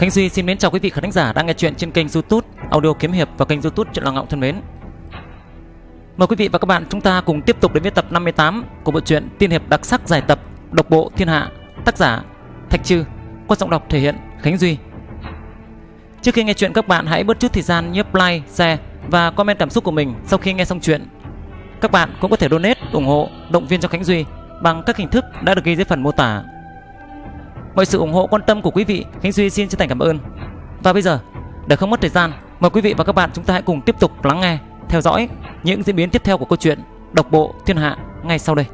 Khánh Duy xin mến chào quý vị khán giả đang nghe chuyện trên kênh YouTube Audio Kiếm hiệp và kênh YouTube Truyện Làng Ngọng thân mến. Mời quý vị và các bạn chúng ta cùng tiếp tục đến với tập 58 của bộ truyện Tiên hiệp đặc sắc giải tập Độc bộ thiên hạ, tác giả Thạch Trư, qua giọng đọc thể hiện Khánh Duy. Trước khi nghe chuyện các bạn hãy bớt chút thời gian nhấp like, share và comment cảm xúc của mình sau khi nghe xong chuyện. Các bạn cũng có thể donate, ủng hộ, động viên cho Khánh Duy bằng các hình thức đã được ghi dưới phần mô tả. Mọi sự ủng hộ quan tâm của quý vị Khánh Duy xin chân thành cảm ơn Và bây giờ để không mất thời gian Mời quý vị và các bạn chúng ta hãy cùng tiếp tục lắng nghe Theo dõi những diễn biến tiếp theo của câu chuyện Độc bộ thiên hạ ngay sau đây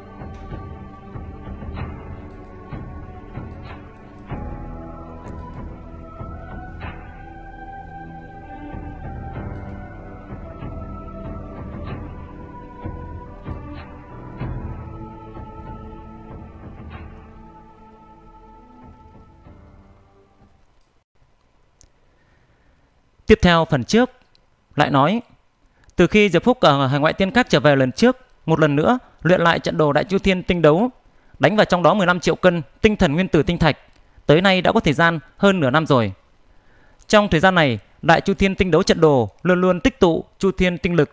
Tiếp theo phần trước lại nói từ khi Diệp Phúc ở Hải ngoại tiên các trở về lần trước, một lần nữa luyện lại trận đồ Đại Chu Thiên tinh đấu, đánh vào trong đó 15 triệu cân tinh thần nguyên tử tinh thạch, tới nay đã có thời gian hơn nửa năm rồi. Trong thời gian này, Đại Chu Thiên tinh đấu trận đồ luôn luôn tích tụ Chu Thiên tinh lực.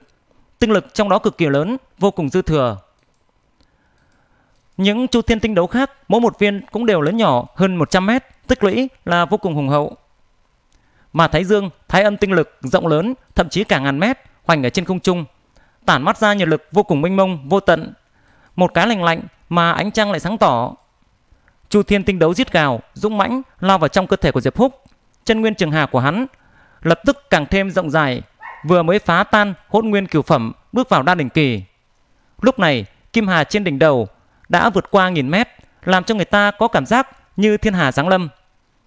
Tinh lực trong đó cực kỳ lớn, vô cùng dư thừa. Những Chu Thiên tinh đấu khác, mỗi một viên cũng đều lớn nhỏ hơn 100 mét, tích lũy là vô cùng hùng hậu mà thái dương, thái âm tinh lực rộng lớn, thậm chí cả ngàn mét, hoành ở trên không trung, tản mắt ra nhiệt lực vô cùng mênh mông, vô tận. Một cái lành lạnh mà ánh trăng lại sáng tỏ. Chu Thiên tinh đấu giết gào, dũng mãnh lao vào trong cơ thể của Diệp Húc, chân nguyên trường hà của hắn lập tức càng thêm rộng dài, vừa mới phá tan hỗn nguyên cửu phẩm, bước vào đa đỉnh kỳ. Lúc này, kim hà trên đỉnh đầu đã vượt qua nghìn mét, làm cho người ta có cảm giác như thiên hà giáng lâm.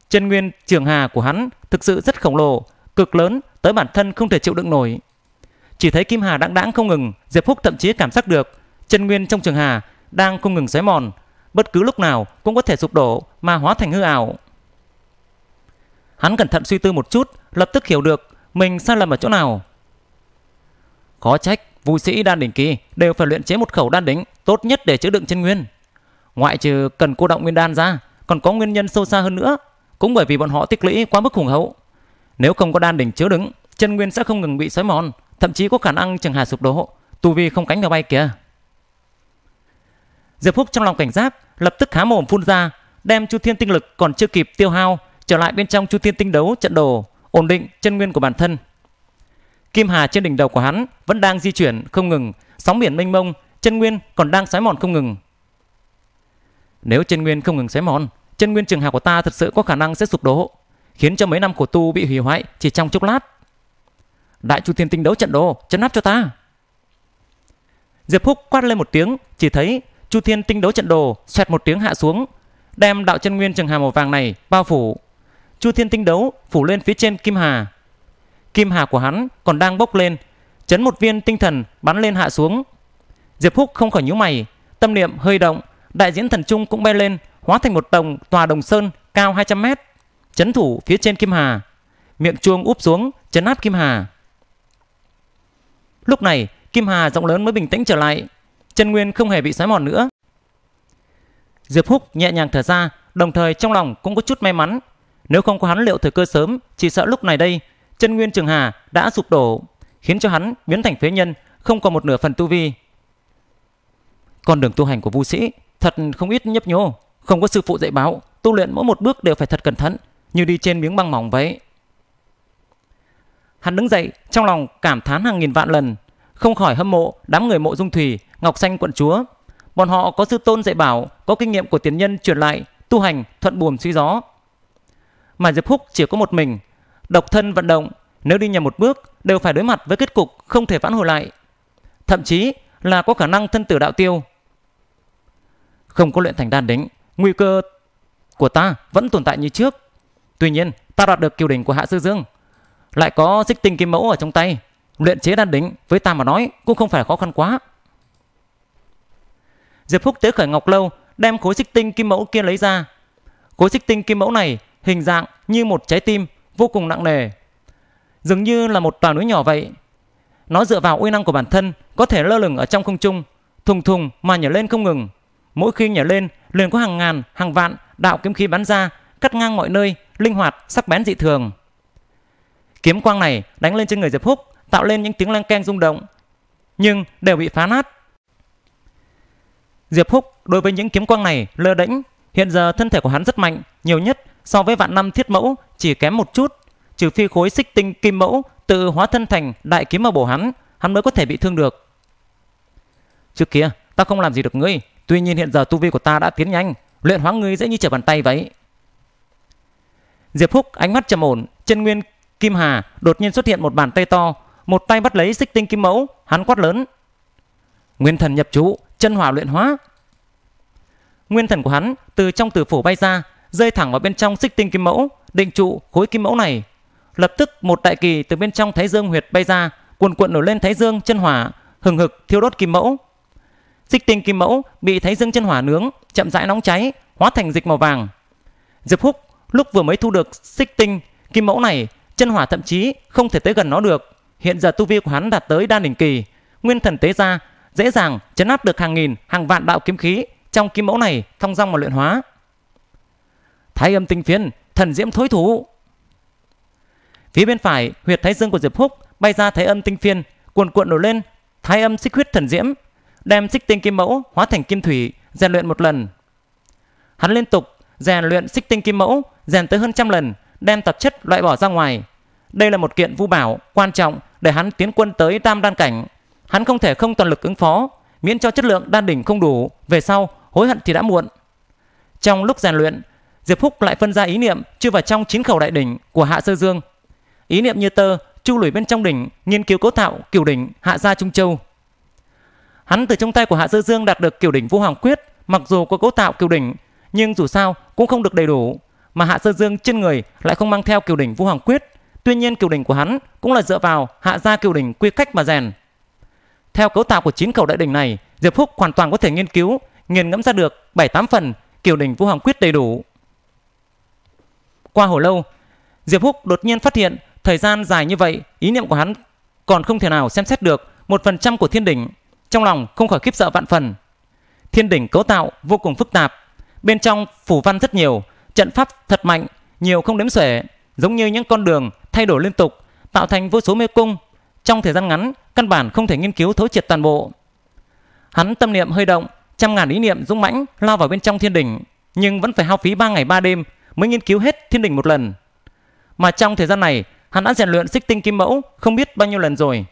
Chân nguyên trường hà của hắn thực sự rất khổng lồ, cực lớn tới bản thân không thể chịu đựng nổi. Chỉ thấy kim hà đãng đãng không ngừng, Diệp phúc thậm chí cảm giác được chân nguyên trong trường hà đang không ngừng xoáy mòn, bất cứ lúc nào cũng có thể sụp đổ mà hóa thành hư ảo. Hắn cẩn thận suy tư một chút, lập tức hiểu được mình sai lầm ở chỗ nào. Khó trách, vũ sĩ đan đỉnh kỳ đều phải luyện chế một khẩu đan đỉnh tốt nhất để chứa đựng chân nguyên. Ngoại trừ cần cô động nguyên đan ra, còn có nguyên nhân sâu xa hơn nữa cũng bởi vì bọn họ tích lũy quá mức hùng hậu. Nếu không có đan đỉnh chứa đứng, chân nguyên sẽ không ngừng bị xói mòn, thậm chí có khả năng chừng hà sụp đổ, tu vi không cánh mà bay kìa. Diệp Phúc trong lòng cảnh giác, lập tức há mồm phun ra, đem chu thiên tinh lực còn chưa kịp tiêu hao trở lại bên trong chu thiên tinh đấu trận đồ, ổn định chân nguyên của bản thân. Kim hà trên đỉnh đầu của hắn vẫn đang di chuyển không ngừng, sóng biển mênh mông, chân nguyên còn đang xói mòn không ngừng. Nếu chân nguyên không ngừng xói mòn, chân nguyên trường hào của ta thật sự có khả năng sẽ sụp đổ, khiến cho mấy năm của tu bị hủy hoại chỉ trong chốc lát. Đại chu thiên tinh đấu trận đồ, chấn áp cho ta. Diệp Húc quát lên một tiếng, chỉ thấy Chu Thiên tinh đấu trận đồ xoẹt một tiếng hạ xuống, đem đạo chân nguyên trường hà màu vàng này bao phủ. Chu Thiên tinh đấu phủ lên phía trên Kim Hà. Kim Hà của hắn còn đang bốc lên, chấn một viên tinh thần bắn lên hạ xuống. Diệp Húc không khỏi nhíu mày, tâm niệm hơi động, đại diễn thần trung cũng bay lên, hóa thành một tổng tòa đồng sơn cao 200 mét, chấn thủ phía trên Kim Hà. Miệng chuông úp xuống, chấn áp Kim Hà. Lúc này, Kim Hà rộng lớn mới bình tĩnh trở lại, chân nguyên không hề bị xói mòn nữa. Diệp Húc nhẹ nhàng thở ra, đồng thời trong lòng cũng có chút may mắn. Nếu không có hắn liệu thời cơ sớm, chỉ sợ lúc này đây, chân nguyên Trường Hà đã sụp đổ, khiến cho hắn biến thành phế nhân, không còn một nửa phần tu vi. Con đường tu hành của Vu Sĩ thật không ít nhấp nhô. Không có sư phụ dạy bảo tu luyện mỗi một bước đều phải thật cẩn thận, như đi trên miếng băng mỏng vậy. Hắn đứng dậy, trong lòng cảm thán hàng nghìn vạn lần, không khỏi hâm mộ đám người mộ dung thủy, ngọc xanh quận chúa. Bọn họ có sư tôn dạy bảo, có kinh nghiệm của tiền nhân truyền lại, tu hành, thuận buồm suy gió. Mà Diệp Húc chỉ có một mình, độc thân vận động, nếu đi nhầm một bước đều phải đối mặt với kết cục không thể vãn hồi lại. Thậm chí là có khả năng thân tử đạo tiêu. Không có luyện thành đan đính, nguy cơ của ta vẫn tồn tại như trước. Tuy nhiên, ta đạt được kiều đỉnh của Hạ Sư Dương, lại có xích tinh kim mẫu ở trong tay, luyện chế đan đỉnh với ta mà nói cũng không phải khó khăn quá. Diệp Phúc tế khởi ngọc lâu, đem khối xích tinh kim mẫu kia lấy ra. Khối xích tinh kim mẫu này hình dạng như một trái tim vô cùng nặng nề, dường như là một tòa núi nhỏ vậy. Nó dựa vào uy năng của bản thân có thể lơ lửng ở trong không trung, thùng thùng mà nhảy lên không ngừng. Mỗi khi nhảy lên, liền có hàng ngàn, hàng vạn đạo kiếm khí bắn ra, cắt ngang mọi nơi, linh hoạt, sắc bén dị thường. Kiếm quang này đánh lên trên người Diệp Húc, tạo lên những tiếng leng keng rung động, nhưng đều bị phá nát. Diệp Húc đối với những kiếm quang này lơ đễnh, hiện giờ thân thể của hắn rất mạnh, nhiều nhất so với vạn năm thiết mẫu chỉ kém một chút, trừ phi khối xích tinh kim mẫu tự hóa thân thành đại kiếm mà bổ hắn, hắn mới có thể bị thương được. Trước kia, ta không làm gì được ngươi, Tuy nhiên hiện giờ tu vi của ta đã tiến nhanh, luyện hóa ngươi dễ như trở bàn tay vậy. Diệp Húc ánh mắt trầm ổn, chân nguyên Kim Hà đột nhiên xuất hiện một bàn tay to, một tay bắt lấy xích tinh kim mẫu, hắn quát lớn. Nguyên thần nhập chú, chân hỏa luyện hóa. Nguyên thần của hắn từ trong tử phủ bay ra, rơi thẳng vào bên trong xích tinh kim mẫu, định trụ khối kim mẫu này. Lập tức một đại kỳ từ bên trong thái dương huyệt bay ra, cuồn cuộn nổi lên thái dương chân hỏa, hừng hực thiêu đốt kim mẫu. Xích tinh kim mẫu bị Thái dương chân hỏa nướng, chậm rãi nóng cháy, hóa thành dịch màu vàng. Diệp Húc lúc vừa mới thu được xích tinh kim mẫu này, chân hỏa thậm chí không thể tới gần nó được. Hiện giờ tu vi của hắn đạt tới đa đỉnh kỳ, nguyên thần tế ra dễ dàng chấn áp được hàng nghìn, hàng vạn đạo kiếm khí trong kim mẫu này thông dong mà luyện hóa. Thái âm tinh phiến, thần diễm thối thủ. Phía bên phải, huyệt thái dương của Diệp Húc bay ra thái âm tinh phiên, cuồn cuộn nổi lên, thái âm xích huyết thần diễm đem xích tinh kim mẫu hóa thành kim thủy, rèn luyện một lần. Hắn liên tục rèn luyện xích tinh kim mẫu, rèn tới hơn trăm lần, đem tạp chất loại bỏ ra ngoài. Đây là một kiện vu bảo quan trọng để hắn tiến quân tới tam đan cảnh. Hắn không thể không toàn lực ứng phó, miễn cho chất lượng đan đỉnh không đủ, về sau hối hận thì đã muộn. Trong lúc rèn luyện, Diệp Húc lại phân ra ý niệm chưa vào trong chín khẩu đại đỉnh của Hạ Sơ Dương. Ý niệm như tơ chu lủi bên trong đỉnh, nghiên cứu cấu tạo kiểu đỉnh Hạ gia Trung Châu. Hắn từ trong tay của Hạ sơ Dương đạt được kiểu đỉnh Vũ Hoàng Quyết, mặc dù có cấu tạo kiểu đỉnh, nhưng dù sao cũng không được đầy đủ, mà Hạ sơ Dương trên người lại không mang theo kiểu đỉnh Vũ Hoàng Quyết, tuy nhiên kiểu đỉnh của hắn cũng là dựa vào hạ gia kiểu đỉnh quy cách mà rèn. Theo cấu tạo của chín khẩu đại đỉnh này, Diệp húc hoàn toàn có thể nghiên cứu, nghiền ngẫm ra được 7-8 phần kiểu đỉnh Vũ Hoàng Quyết đầy đủ. Qua hồi lâu, Diệp Húc đột nhiên phát hiện thời gian dài như vậy, ý niệm của hắn còn không thể nào xem xét được một phần trăm của thiên đỉnh trong lòng không khỏi khiếp sợ vạn phần. Thiên đỉnh cấu tạo vô cùng phức tạp, bên trong phủ văn rất nhiều, trận pháp thật mạnh, nhiều không đếm xuể, giống như những con đường thay đổi liên tục, tạo thành vô số mê cung. Trong thời gian ngắn, căn bản không thể nghiên cứu thấu triệt toàn bộ. Hắn tâm niệm hơi động, trăm ngàn ý niệm dũng mãnh lao vào bên trong thiên đỉnh, nhưng vẫn phải hao phí 3 ngày 3 đêm mới nghiên cứu hết thiên đỉnh một lần. Mà trong thời gian này, hắn đã rèn luyện xích tinh kim mẫu không biết bao nhiêu lần rồi.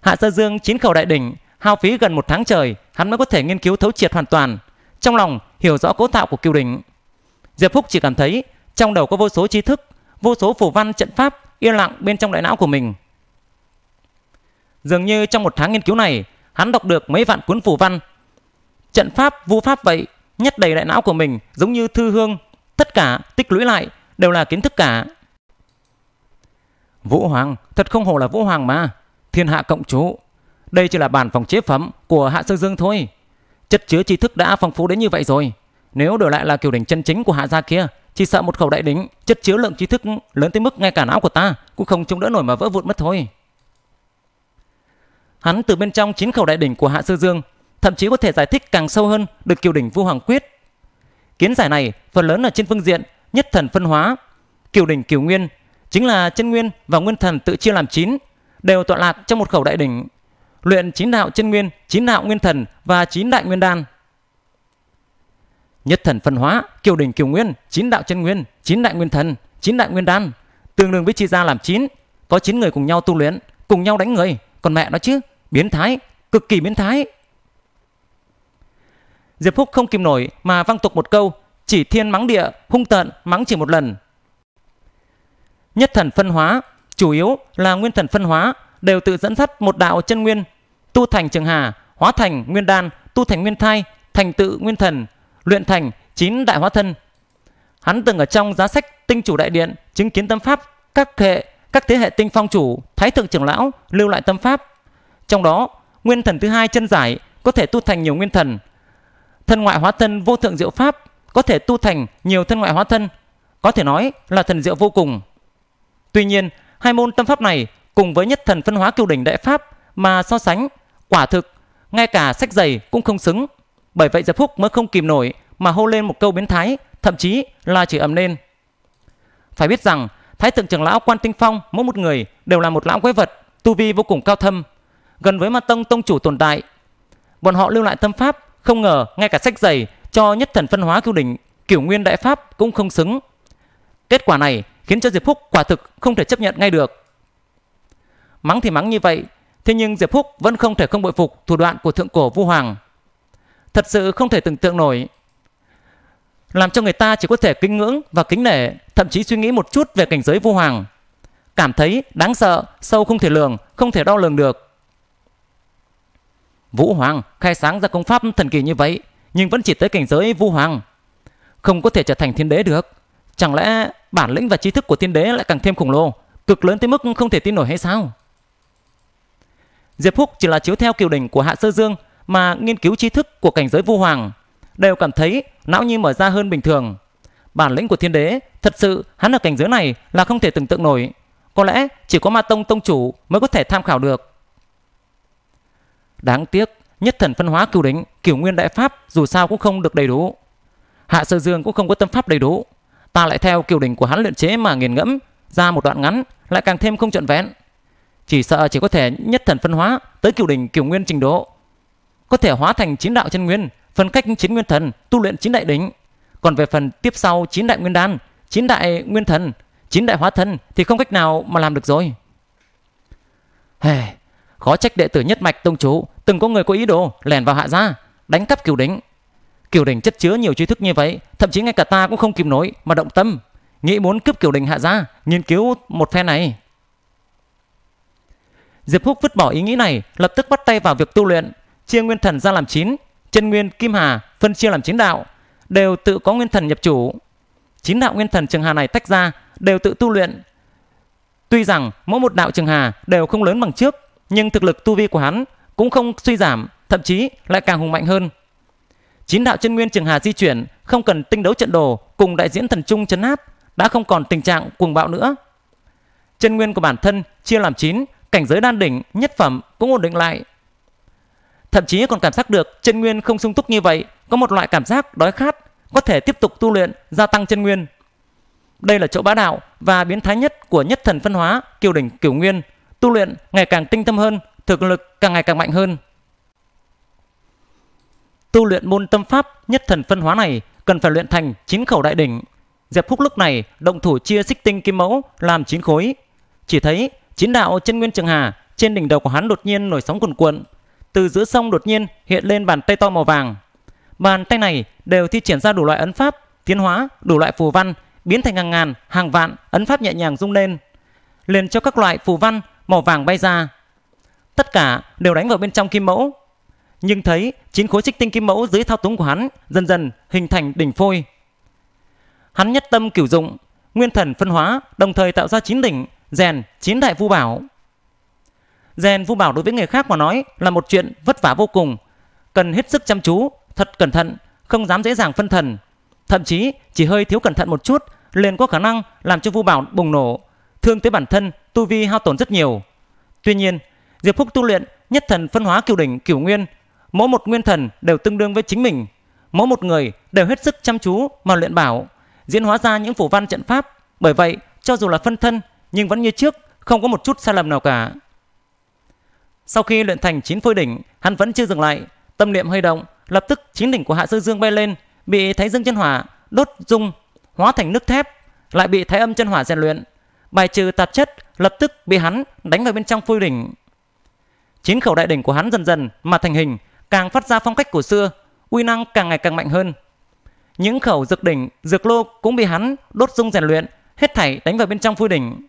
Hạ Sơ Dương chín khẩu đại đỉnh hao phí gần một tháng trời hắn mới có thể nghiên cứu thấu triệt hoàn toàn trong lòng hiểu rõ cấu tạo của kiều đỉnh diệp phúc chỉ cảm thấy trong đầu có vô số tri thức vô số phù văn trận pháp yên lặng bên trong đại não của mình dường như trong một tháng nghiên cứu này hắn đọc được mấy vạn cuốn phù văn trận pháp vu pháp vậy nhét đầy đại não của mình giống như thư hương tất cả tích lũy lại đều là kiến thức cả vũ hoàng thật không hổ là vũ hoàng mà thiên hạ cộng chú đây chỉ là bản phòng chế phẩm của Hạ Sơ Dương thôi. Chất chứa tri thức đã phong phú đến như vậy rồi. Nếu đổi lại là kiểu đỉnh chân chính của Hạ gia kia, chỉ sợ một khẩu đại đỉnh chất chứa lượng tri thức lớn tới mức ngay cả não của ta cũng không chống đỡ nổi mà vỡ vụn mất thôi. Hắn từ bên trong chín khẩu đại đỉnh của Hạ Sơ Dương thậm chí có thể giải thích càng sâu hơn được kiều đỉnh Vu Hoàng Quyết. Kiến giải này phần lớn là trên phương diện nhất thần phân hóa. Kiều đỉnh Kiều Nguyên chính là chân nguyên và nguyên thần tự chia làm chín đều tọa lạc trong một khẩu đại đỉnh luyện chín đạo chân nguyên, chín đạo nguyên thần và chín đại nguyên đan. Nhất thần phân hóa, kiều đỉnh kiều nguyên, chín đạo chân nguyên, chín đại nguyên thần, chín đại nguyên đan, tương đương với chi ra làm chín, có chín người cùng nhau tu luyện, cùng nhau đánh người, còn mẹ nó chứ, biến thái, cực kỳ biến thái. Diệp Phúc không kìm nổi mà văng tục một câu, chỉ thiên mắng địa, hung tợn, mắng chỉ một lần. Nhất thần phân hóa, chủ yếu là nguyên thần phân hóa, đều tự dẫn dắt một đạo chân nguyên, tu thành trường hà, hóa thành nguyên đan, tu thành nguyên thai, thành tự nguyên thần, luyện thành chín đại hóa thân. Hắn từng ở trong giá sách Tinh chủ đại điện chứng kiến tâm pháp các hệ các thế hệ tinh phong chủ, thái thượng trưởng lão lưu lại tâm pháp. Trong đó, nguyên thần thứ hai chân giải có thể tu thành nhiều nguyên thần. Thân ngoại hóa thân vô thượng diệu pháp có thể tu thành nhiều thân ngoại hóa thân, có thể nói là thần diệu vô cùng. Tuy nhiên, hai môn tâm pháp này cùng với nhất thần phân hóa kiêu đỉnh đại pháp mà so sánh, quả thực, ngay cả sách giày cũng không xứng. Bởi vậy Diệp Phúc mới không kìm nổi mà hô lên một câu biến thái, thậm chí là chỉ ầm lên. Phải biết rằng, Thái thượng trưởng lão Quan Tinh Phong mỗi một người đều là một lão quái vật, tu vi vô cùng cao thâm, gần với Ma Tông tông chủ tồn tại. Bọn họ lưu lại tâm pháp, không ngờ ngay cả sách giày cho nhất thần phân hóa kiêu đỉnh, kiểu nguyên đại pháp cũng không xứng. Kết quả này khiến cho Diệp Phúc quả thực không thể chấp nhận ngay được. Mắng thì mắng như vậy, thế nhưng Diệp Húc vẫn không thể không bội phục thủ đoạn của thượng cổ Vu Hoàng. Thật sự không thể tưởng tượng nổi. Làm cho người ta chỉ có thể kính ngưỡng và kính nể, thậm chí suy nghĩ một chút về cảnh giới Vu Hoàng. Cảm thấy đáng sợ, sâu không thể lường, không thể đo lường được. Vũ Hoàng khai sáng ra công pháp thần kỳ như vậy, nhưng vẫn chỉ tới cảnh giới Vu Hoàng. Không có thể trở thành thiên đế được. Chẳng lẽ bản lĩnh và trí thức của thiên đế lại càng thêm khủng lồ, cực lớn tới mức không thể tin nổi hay sao? Diệp Húc chỉ là chiếu theo kiều đỉnh của Hạ Sơ Dương mà nghiên cứu tri thức của cảnh giới vô hoàng, đều cảm thấy não như mở ra hơn bình thường. Bản lĩnh của thiên đế, thật sự hắn ở cảnh giới này là không thể tưởng tượng nổi. Có lẽ chỉ có ma tông tông chủ mới có thể tham khảo được. Đáng tiếc, nhất thần phân hóa cửu đỉnh, kiểu nguyên đại pháp dù sao cũng không được đầy đủ. Hạ Sơ Dương cũng không có tâm pháp đầy đủ. Ta lại theo kiều đỉnh của hắn luyện chế mà nghiền ngẫm, ra một đoạn ngắn lại càng thêm không trọn vẹn chỉ sợ chỉ có thể nhất thần phân hóa tới cửu đỉnh cửu nguyên trình độ. Có thể hóa thành chín đạo chân nguyên, phân cách chín nguyên thần, tu luyện chín đại đỉnh. Còn về phần tiếp sau chín đại nguyên đan, chín đại nguyên thần, chín đại hóa thân thì không cách nào mà làm được rồi. Hề, hey, khó trách đệ tử nhất mạch tông chủ từng có người có ý đồ lẻn vào hạ gia, đánh cắp cửu đỉnh. Cửu đỉnh chất chứa nhiều tri thức như vậy, thậm chí ngay cả ta cũng không kịp nổi mà động tâm, nghĩ muốn cướp cửu đỉnh hạ gia, nghiên cứu một phe này. Diệp Húc vứt bỏ ý nghĩ này, lập tức bắt tay vào việc tu luyện, chia nguyên thần ra làm chín, chân nguyên kim hà phân chia làm chín đạo, đều tự có nguyên thần nhập chủ. Chín đạo nguyên thần trường hà này tách ra, đều tự tu luyện. Tuy rằng mỗi một đạo trường hà đều không lớn bằng trước, nhưng thực lực tu vi của hắn cũng không suy giảm, thậm chí lại càng hùng mạnh hơn. Chín đạo chân nguyên trường hà di chuyển, không cần tinh đấu trận đồ cùng đại diễn thần trung chấn áp, đã không còn tình trạng cuồng bạo nữa. Chân nguyên của bản thân chia làm chín cảnh giới đan đỉnh, nhất phẩm cũng ổn định lại. Thậm chí còn cảm giác được chân nguyên không sung túc như vậy, có một loại cảm giác đói khát, có thể tiếp tục tu luyện, gia tăng chân nguyên. Đây là chỗ bá đạo và biến thái nhất của nhất thần phân hóa, kiều đỉnh kiều nguyên, tu luyện ngày càng tinh thâm hơn, thực lực càng ngày càng mạnh hơn. Tu luyện môn tâm pháp nhất thần phân hóa này cần phải luyện thành chín khẩu đại đỉnh. Diệp Phúc lúc này động thủ chia xích tinh kim mẫu làm chín khối. Chỉ thấy Chín đạo chân nguyên trường hà, trên đỉnh đầu của hắn đột nhiên nổi sóng cuồn cuộn. Từ giữa sông đột nhiên hiện lên bàn tay to màu vàng. Bàn tay này đều thi triển ra đủ loại ấn pháp, tiến hóa, đủ loại phù văn, biến thành hàng ngàn, hàng vạn ấn pháp nhẹ nhàng rung lên. Liền cho các loại phù văn màu vàng bay ra. Tất cả đều đánh vào bên trong kim mẫu. Nhưng thấy chín khối trích tinh kim mẫu dưới thao túng của hắn dần dần hình thành đỉnh phôi. Hắn nhất tâm cửu dụng, nguyên thần phân hóa, đồng thời tạo ra chín đỉnh rèn chín đại phu bảo. Rèn phu bảo đối với người khác mà nói là một chuyện vất vả vô cùng, cần hết sức chăm chú, thật cẩn thận, không dám dễ dàng phân thần. Thậm chí chỉ hơi thiếu cẩn thận một chút liền có khả năng làm cho phu bảo bùng nổ, thương tới bản thân, tu vi hao tổn rất nhiều. Tuy nhiên, Diệp Phúc tu luyện nhất thần phân hóa cửu đỉnh cửu nguyên, mỗi một nguyên thần đều tương đương với chính mình, mỗi một người đều hết sức chăm chú mà luyện bảo, diễn hóa ra những phù văn trận pháp. Bởi vậy, cho dù là phân thân nhưng vẫn như trước, không có một chút sai lầm nào cả. Sau khi luyện thành chín phôi đỉnh, hắn vẫn chưa dừng lại, tâm niệm hơi động, lập tức chín đỉnh của Hạ Sư Dương bay lên, bị Thái Dương chân hỏa đốt dung, hóa thành nước thép, lại bị Thái Âm chân hỏa rèn luyện, bài trừ tạp chất, lập tức bị hắn đánh vào bên trong phôi đỉnh. Chín khẩu đại đỉnh của hắn dần dần mà thành hình, càng phát ra phong cách của xưa, uy năng càng ngày càng mạnh hơn. Những khẩu dược đỉnh, dược lô cũng bị hắn đốt dung rèn luyện, hết thảy đánh vào bên trong phôi đỉnh.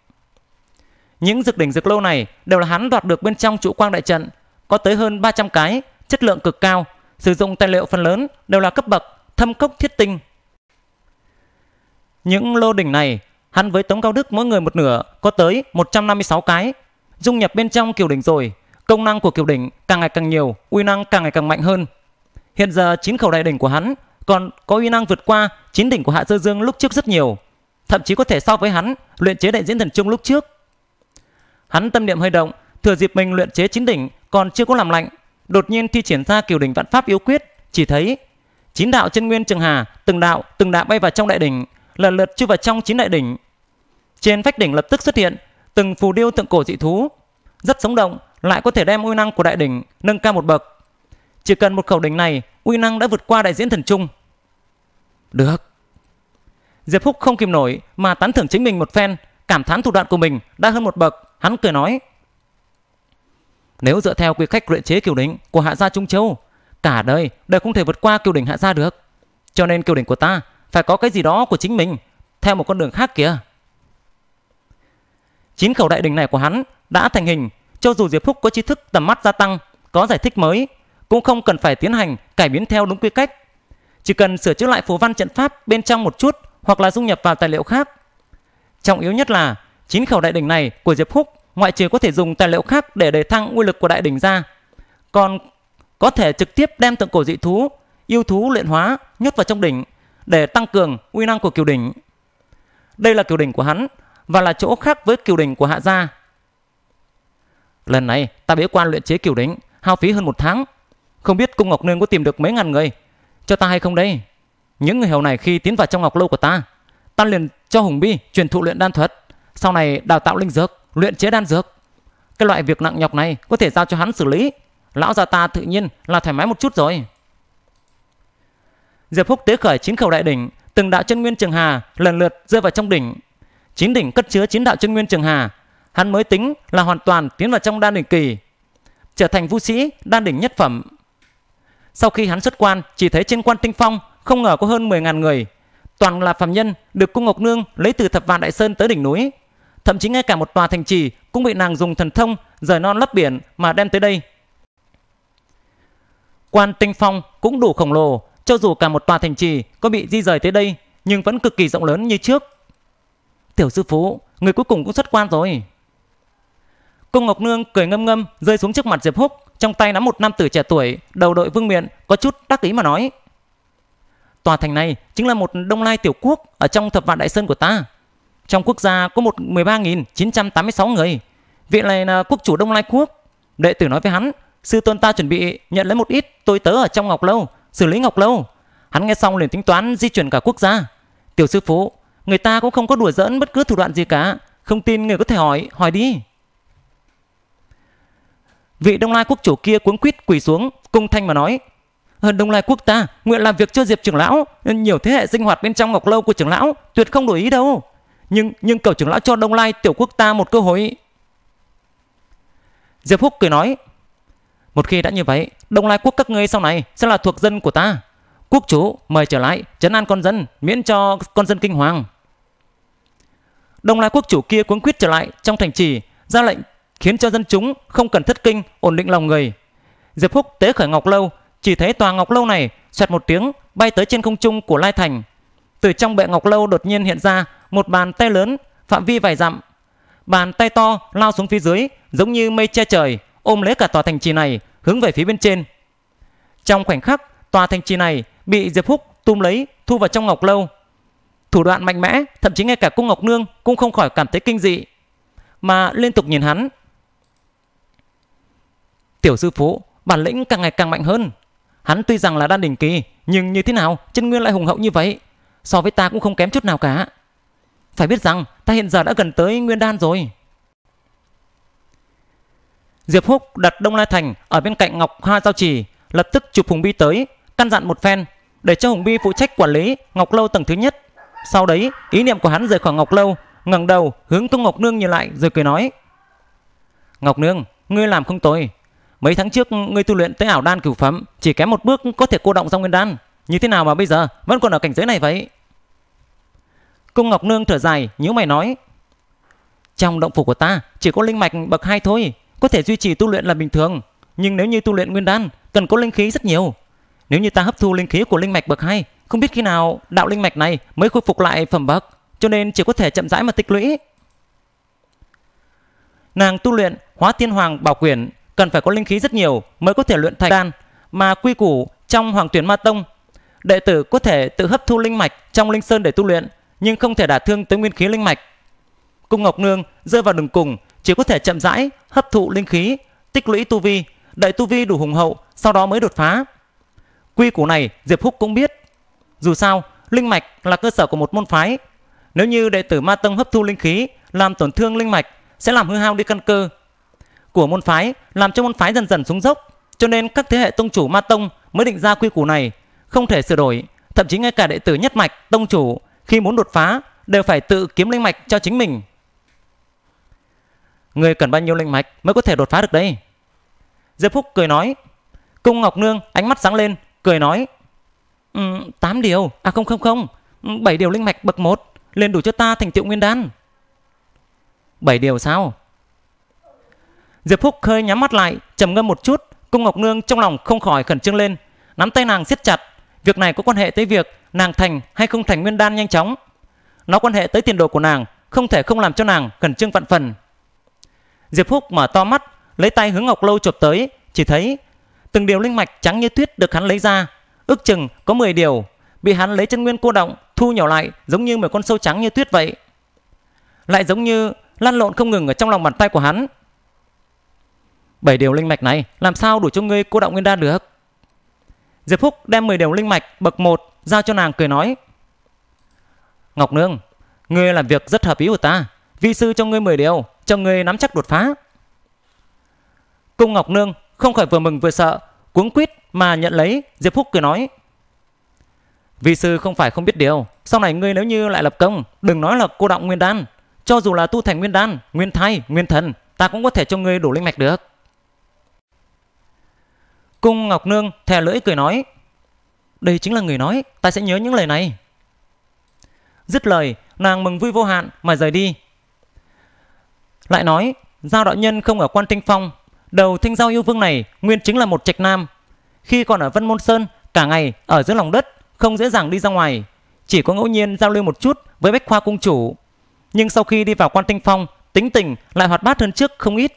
Những dược đỉnh dược lô này đều là hắn đoạt được bên trong trụ quang đại trận, có tới hơn 300 cái, chất lượng cực cao, sử dụng tài liệu phần lớn đều là cấp bậc thâm cốc thiết tinh. Những lô đỉnh này, hắn với Tống Cao Đức mỗi người một nửa có tới 156 cái, dung nhập bên trong kiều đỉnh rồi, công năng của kiều đỉnh càng ngày càng nhiều, uy năng càng ngày càng mạnh hơn. Hiện giờ chín khẩu đại đỉnh của hắn còn có uy năng vượt qua chín đỉnh của Hạ Sơ Dương lúc trước rất nhiều, thậm chí có thể so với hắn luyện chế đại diễn thần trung lúc trước Hắn tâm niệm hơi động, thừa dịp mình luyện chế chín đỉnh còn chưa có làm lạnh, đột nhiên thi triển ra kiều đỉnh vạn pháp yếu quyết, chỉ thấy chín đạo chân nguyên trường hà, từng đạo từng đạo bay vào trong đại đỉnh, lần lượt chui vào trong chín đại đỉnh. Trên vách đỉnh lập tức xuất hiện từng phù điêu tượng cổ dị thú, rất sống động, lại có thể đem uy năng của đại đỉnh nâng cao một bậc. Chỉ cần một khẩu đỉnh này, uy năng đã vượt qua đại diễn thần trung. Được. Diệp húc không kìm nổi mà tán thưởng chính mình một phen, cảm thán thủ đoạn của mình đã hơn một bậc. Hắn cười nói, nếu dựa theo quy cách luyện chế kiều đỉnh của hạ gia Trung Châu, cả đời đều không thể vượt qua kiều đỉnh hạ gia được. Cho nên kiều đỉnh của ta phải có cái gì đó của chính mình, theo một con đường khác kìa. Chín khẩu đại đỉnh này của hắn đã thành hình, cho dù Diệp Phúc có trí thức tầm mắt gia tăng, có giải thích mới, cũng không cần phải tiến hành cải biến theo đúng quy cách. Chỉ cần sửa chữa lại phù văn trận pháp bên trong một chút hoặc là dung nhập vào tài liệu khác. Trọng yếu nhất là Chín khẩu đại đỉnh này của Diệp Húc ngoại trừ có thể dùng tài liệu khác để đề thăng uy lực của đại đỉnh ra, còn có thể trực tiếp đem tượng cổ dị thú, yêu thú luyện hóa nhốt vào trong đỉnh để tăng cường uy năng của kiều đỉnh. Đây là kiều đỉnh của hắn và là chỗ khác với kiều đỉnh của hạ gia. Lần này ta bế quan luyện chế kiều đỉnh, hao phí hơn một tháng. Không biết cung ngọc nương có tìm được mấy ngàn người cho ta hay không đây? Những người hầu này khi tiến vào trong ngọc lâu của ta, ta liền cho Hùng Bi truyền thụ luyện đan thuật sau này đào tạo linh dược, luyện chế đan dược. Cái loại việc nặng nhọc này có thể giao cho hắn xử lý. Lão già ta tự nhiên là thoải mái một chút rồi. Diệp húc tế khởi chín khẩu đại đỉnh, từng đạo chân nguyên trường hà lần lượt rơi vào trong đỉnh. Chín đỉnh cất chứa chín đạo chân nguyên trường hà, hắn mới tính là hoàn toàn tiến vào trong đan đỉnh kỳ, trở thành vũ sĩ đan đỉnh nhất phẩm. Sau khi hắn xuất quan, chỉ thấy trên quan tinh phong không ngờ có hơn 10.000 người, toàn là phàm nhân được cung ngọc nương lấy từ thập vạn đại sơn tới đỉnh núi thậm chí ngay cả một tòa thành trì cũng bị nàng dùng thần thông rời non lấp biển mà đem tới đây. Quan Tinh Phong cũng đủ khổng lồ, cho dù cả một tòa thành trì có bị di rời tới đây nhưng vẫn cực kỳ rộng lớn như trước. Tiểu sư phụ người cuối cùng cũng xuất quan rồi. Cung Ngọc Nương cười ngâm ngâm rơi xuống trước mặt Diệp Húc, trong tay nắm một nam tử trẻ tuổi, đầu đội vương miện, có chút đắc ý mà nói. Tòa thành này chính là một đông lai tiểu quốc ở trong thập vạn đại sơn của ta. Trong quốc gia có một 13.986 người. Vị này là quốc chủ Đông Lai Quốc. Đệ tử nói với hắn, sư tôn ta chuẩn bị nhận lấy một ít tôi tớ ở trong Ngọc Lâu, xử lý Ngọc Lâu. Hắn nghe xong liền tính toán di chuyển cả quốc gia. Tiểu sư phụ, người ta cũng không có đùa dẫn bất cứ thủ đoạn gì cả. Không tin người có thể hỏi, hỏi đi. Vị Đông Lai quốc chủ kia cuốn quýt quỳ xuống, cung thanh mà nói. Ờ, Đông Lai quốc ta nguyện làm việc cho Diệp trưởng lão, nhiều thế hệ sinh hoạt bên trong Ngọc Lâu của trưởng lão, tuyệt không đổi ý đâu. Nhưng nhưng cậu trưởng lão cho Đông Lai tiểu quốc ta một cơ hội. Diệp Húc cười nói, một khi đã như vậy, Đông Lai quốc các ngươi sau này sẽ là thuộc dân của ta. Quốc chủ mời trở lại trấn an con dân, miễn cho con dân kinh hoàng. Đông Lai quốc chủ kia cuống quyết trở lại trong thành trì, ra lệnh khiến cho dân chúng không cần thất kinh, ổn định lòng người. Diệp Húc tế khởi Ngọc Lâu, chỉ thấy tòa Ngọc Lâu này xoẹt một tiếng bay tới trên không trung của Lai Thành, từ trong bệ ngọc lâu đột nhiên hiện ra một bàn tay lớn phạm vi vài dặm. Bàn tay to lao xuống phía dưới giống như mây che trời ôm lấy cả tòa thành trì này hướng về phía bên trên. Trong khoảnh khắc tòa thành trì này bị Diệp Húc tum lấy thu vào trong ngọc lâu. Thủ đoạn mạnh mẽ thậm chí ngay cả cung ngọc nương cũng không khỏi cảm thấy kinh dị mà liên tục nhìn hắn. Tiểu sư phụ bản lĩnh càng ngày càng mạnh hơn. Hắn tuy rằng là đan đỉnh kỳ nhưng như thế nào chân nguyên lại hùng hậu như vậy so với ta cũng không kém chút nào cả. Phải biết rằng ta hiện giờ đã gần tới Nguyên Đan rồi. Diệp Húc đặt Đông Lai Thành ở bên cạnh Ngọc Hoa Giao Trì, lập tức chụp Hùng Bi tới, căn dặn một phen, để cho Hùng Bi phụ trách quản lý Ngọc Lâu tầng thứ nhất. Sau đấy, ý niệm của hắn rời khỏi Ngọc Lâu, ngẩng đầu hướng công Ngọc Nương nhìn lại rồi cười nói. Ngọc Nương, ngươi làm không tồi. Mấy tháng trước ngươi tu luyện tới ảo đan cửu phẩm, chỉ kém một bước có thể cô động ra nguyên đan. Như thế nào mà bây giờ vẫn còn ở cảnh giới này vậy? Cung Ngọc Nương thở dài, nhíu mày nói. Trong động phủ của ta chỉ có linh mạch bậc hai thôi, có thể duy trì tu luyện là bình thường. Nhưng nếu như tu luyện nguyên đan, cần có linh khí rất nhiều. Nếu như ta hấp thu linh khí của linh mạch bậc hai, không biết khi nào đạo linh mạch này mới khôi phục lại phẩm bậc, cho nên chỉ có thể chậm rãi mà tích lũy. Nàng tu luyện hóa tiên hoàng bảo quyển cần phải có linh khí rất nhiều mới có thể luyện thành đan, mà quy củ trong hoàng tuyển ma tông đệ tử có thể tự hấp thu linh mạch trong linh sơn để tu luyện, nhưng không thể đả thương tới nguyên khí linh mạch. Cung Ngọc Nương rơi vào đường cùng, chỉ có thể chậm rãi hấp thụ linh khí, tích lũy tu vi, đợi tu vi đủ hùng hậu, sau đó mới đột phá. Quy củ này Diệp Húc cũng biết. Dù sao, linh mạch là cơ sở của một môn phái. Nếu như đệ tử Ma Tông hấp thu linh khí, làm tổn thương linh mạch, sẽ làm hư hao đi căn cơ của môn phái, làm cho môn phái dần dần xuống dốc. Cho nên các thế hệ tông chủ Ma Tông mới định ra quy củ này không thể sửa đổi, thậm chí ngay cả đệ tử nhất mạch, tông chủ khi muốn đột phá đều phải tự kiếm linh mạch cho chính mình. Người cần bao nhiêu linh mạch mới có thể đột phá được đây? Diệp Phúc cười nói. Cung Ngọc Nương ánh mắt sáng lên, cười nói. Um, ừ, 8 điều, à không không không, 7 điều linh mạch bậc 1, lên đủ cho ta thành tựu nguyên đan. 7 điều sao? Diệp Phúc hơi nhắm mắt lại, trầm ngâm một chút, Cung Ngọc Nương trong lòng không khỏi khẩn trương lên, nắm tay nàng siết chặt, Việc này có quan hệ tới việc nàng thành hay không thành nguyên đan nhanh chóng. Nó quan hệ tới tiền đồ của nàng, không thể không làm cho nàng khẩn trương vạn phần. Diệp Phúc mở to mắt, lấy tay hướng Ngọc Lâu chụp tới, chỉ thấy từng điều linh mạch trắng như tuyết được hắn lấy ra, ước chừng có 10 điều, bị hắn lấy chân nguyên cô động thu nhỏ lại giống như một con sâu trắng như tuyết vậy. Lại giống như lăn lộn không ngừng ở trong lòng bàn tay của hắn. Bảy điều linh mạch này làm sao đủ cho ngươi cô động nguyên đan được? Diệp Húc đem 10 điều linh mạch bậc 1 giao cho nàng cười nói. Ngọc Nương, ngươi làm việc rất hợp ý của ta. Vi sư cho ngươi 10 điều, cho ngươi nắm chắc đột phá. Cung Ngọc Nương không khỏi vừa mừng vừa sợ, cuống quýt mà nhận lấy, Diệp Húc cười nói. Vi sư không phải không biết điều, sau này ngươi nếu như lại lập công, đừng nói là cô động nguyên đan, cho dù là tu thành nguyên đan, nguyên thai, nguyên thần, ta cũng có thể cho ngươi đủ linh mạch được. Cung Ngọc Nương thè lưỡi cười nói Đây chính là người nói Ta sẽ nhớ những lời này Dứt lời nàng mừng vui vô hạn mà rời đi Lại nói Giao đạo nhân không ở quan tinh phong Đầu thanh giao yêu vương này Nguyên chính là một trạch nam Khi còn ở Vân Môn Sơn Cả ngày ở dưới lòng đất Không dễ dàng đi ra ngoài Chỉ có ngẫu nhiên giao lưu một chút Với Bách Khoa Cung Chủ Nhưng sau khi đi vào quan tinh phong Tính tình lại hoạt bát hơn trước không ít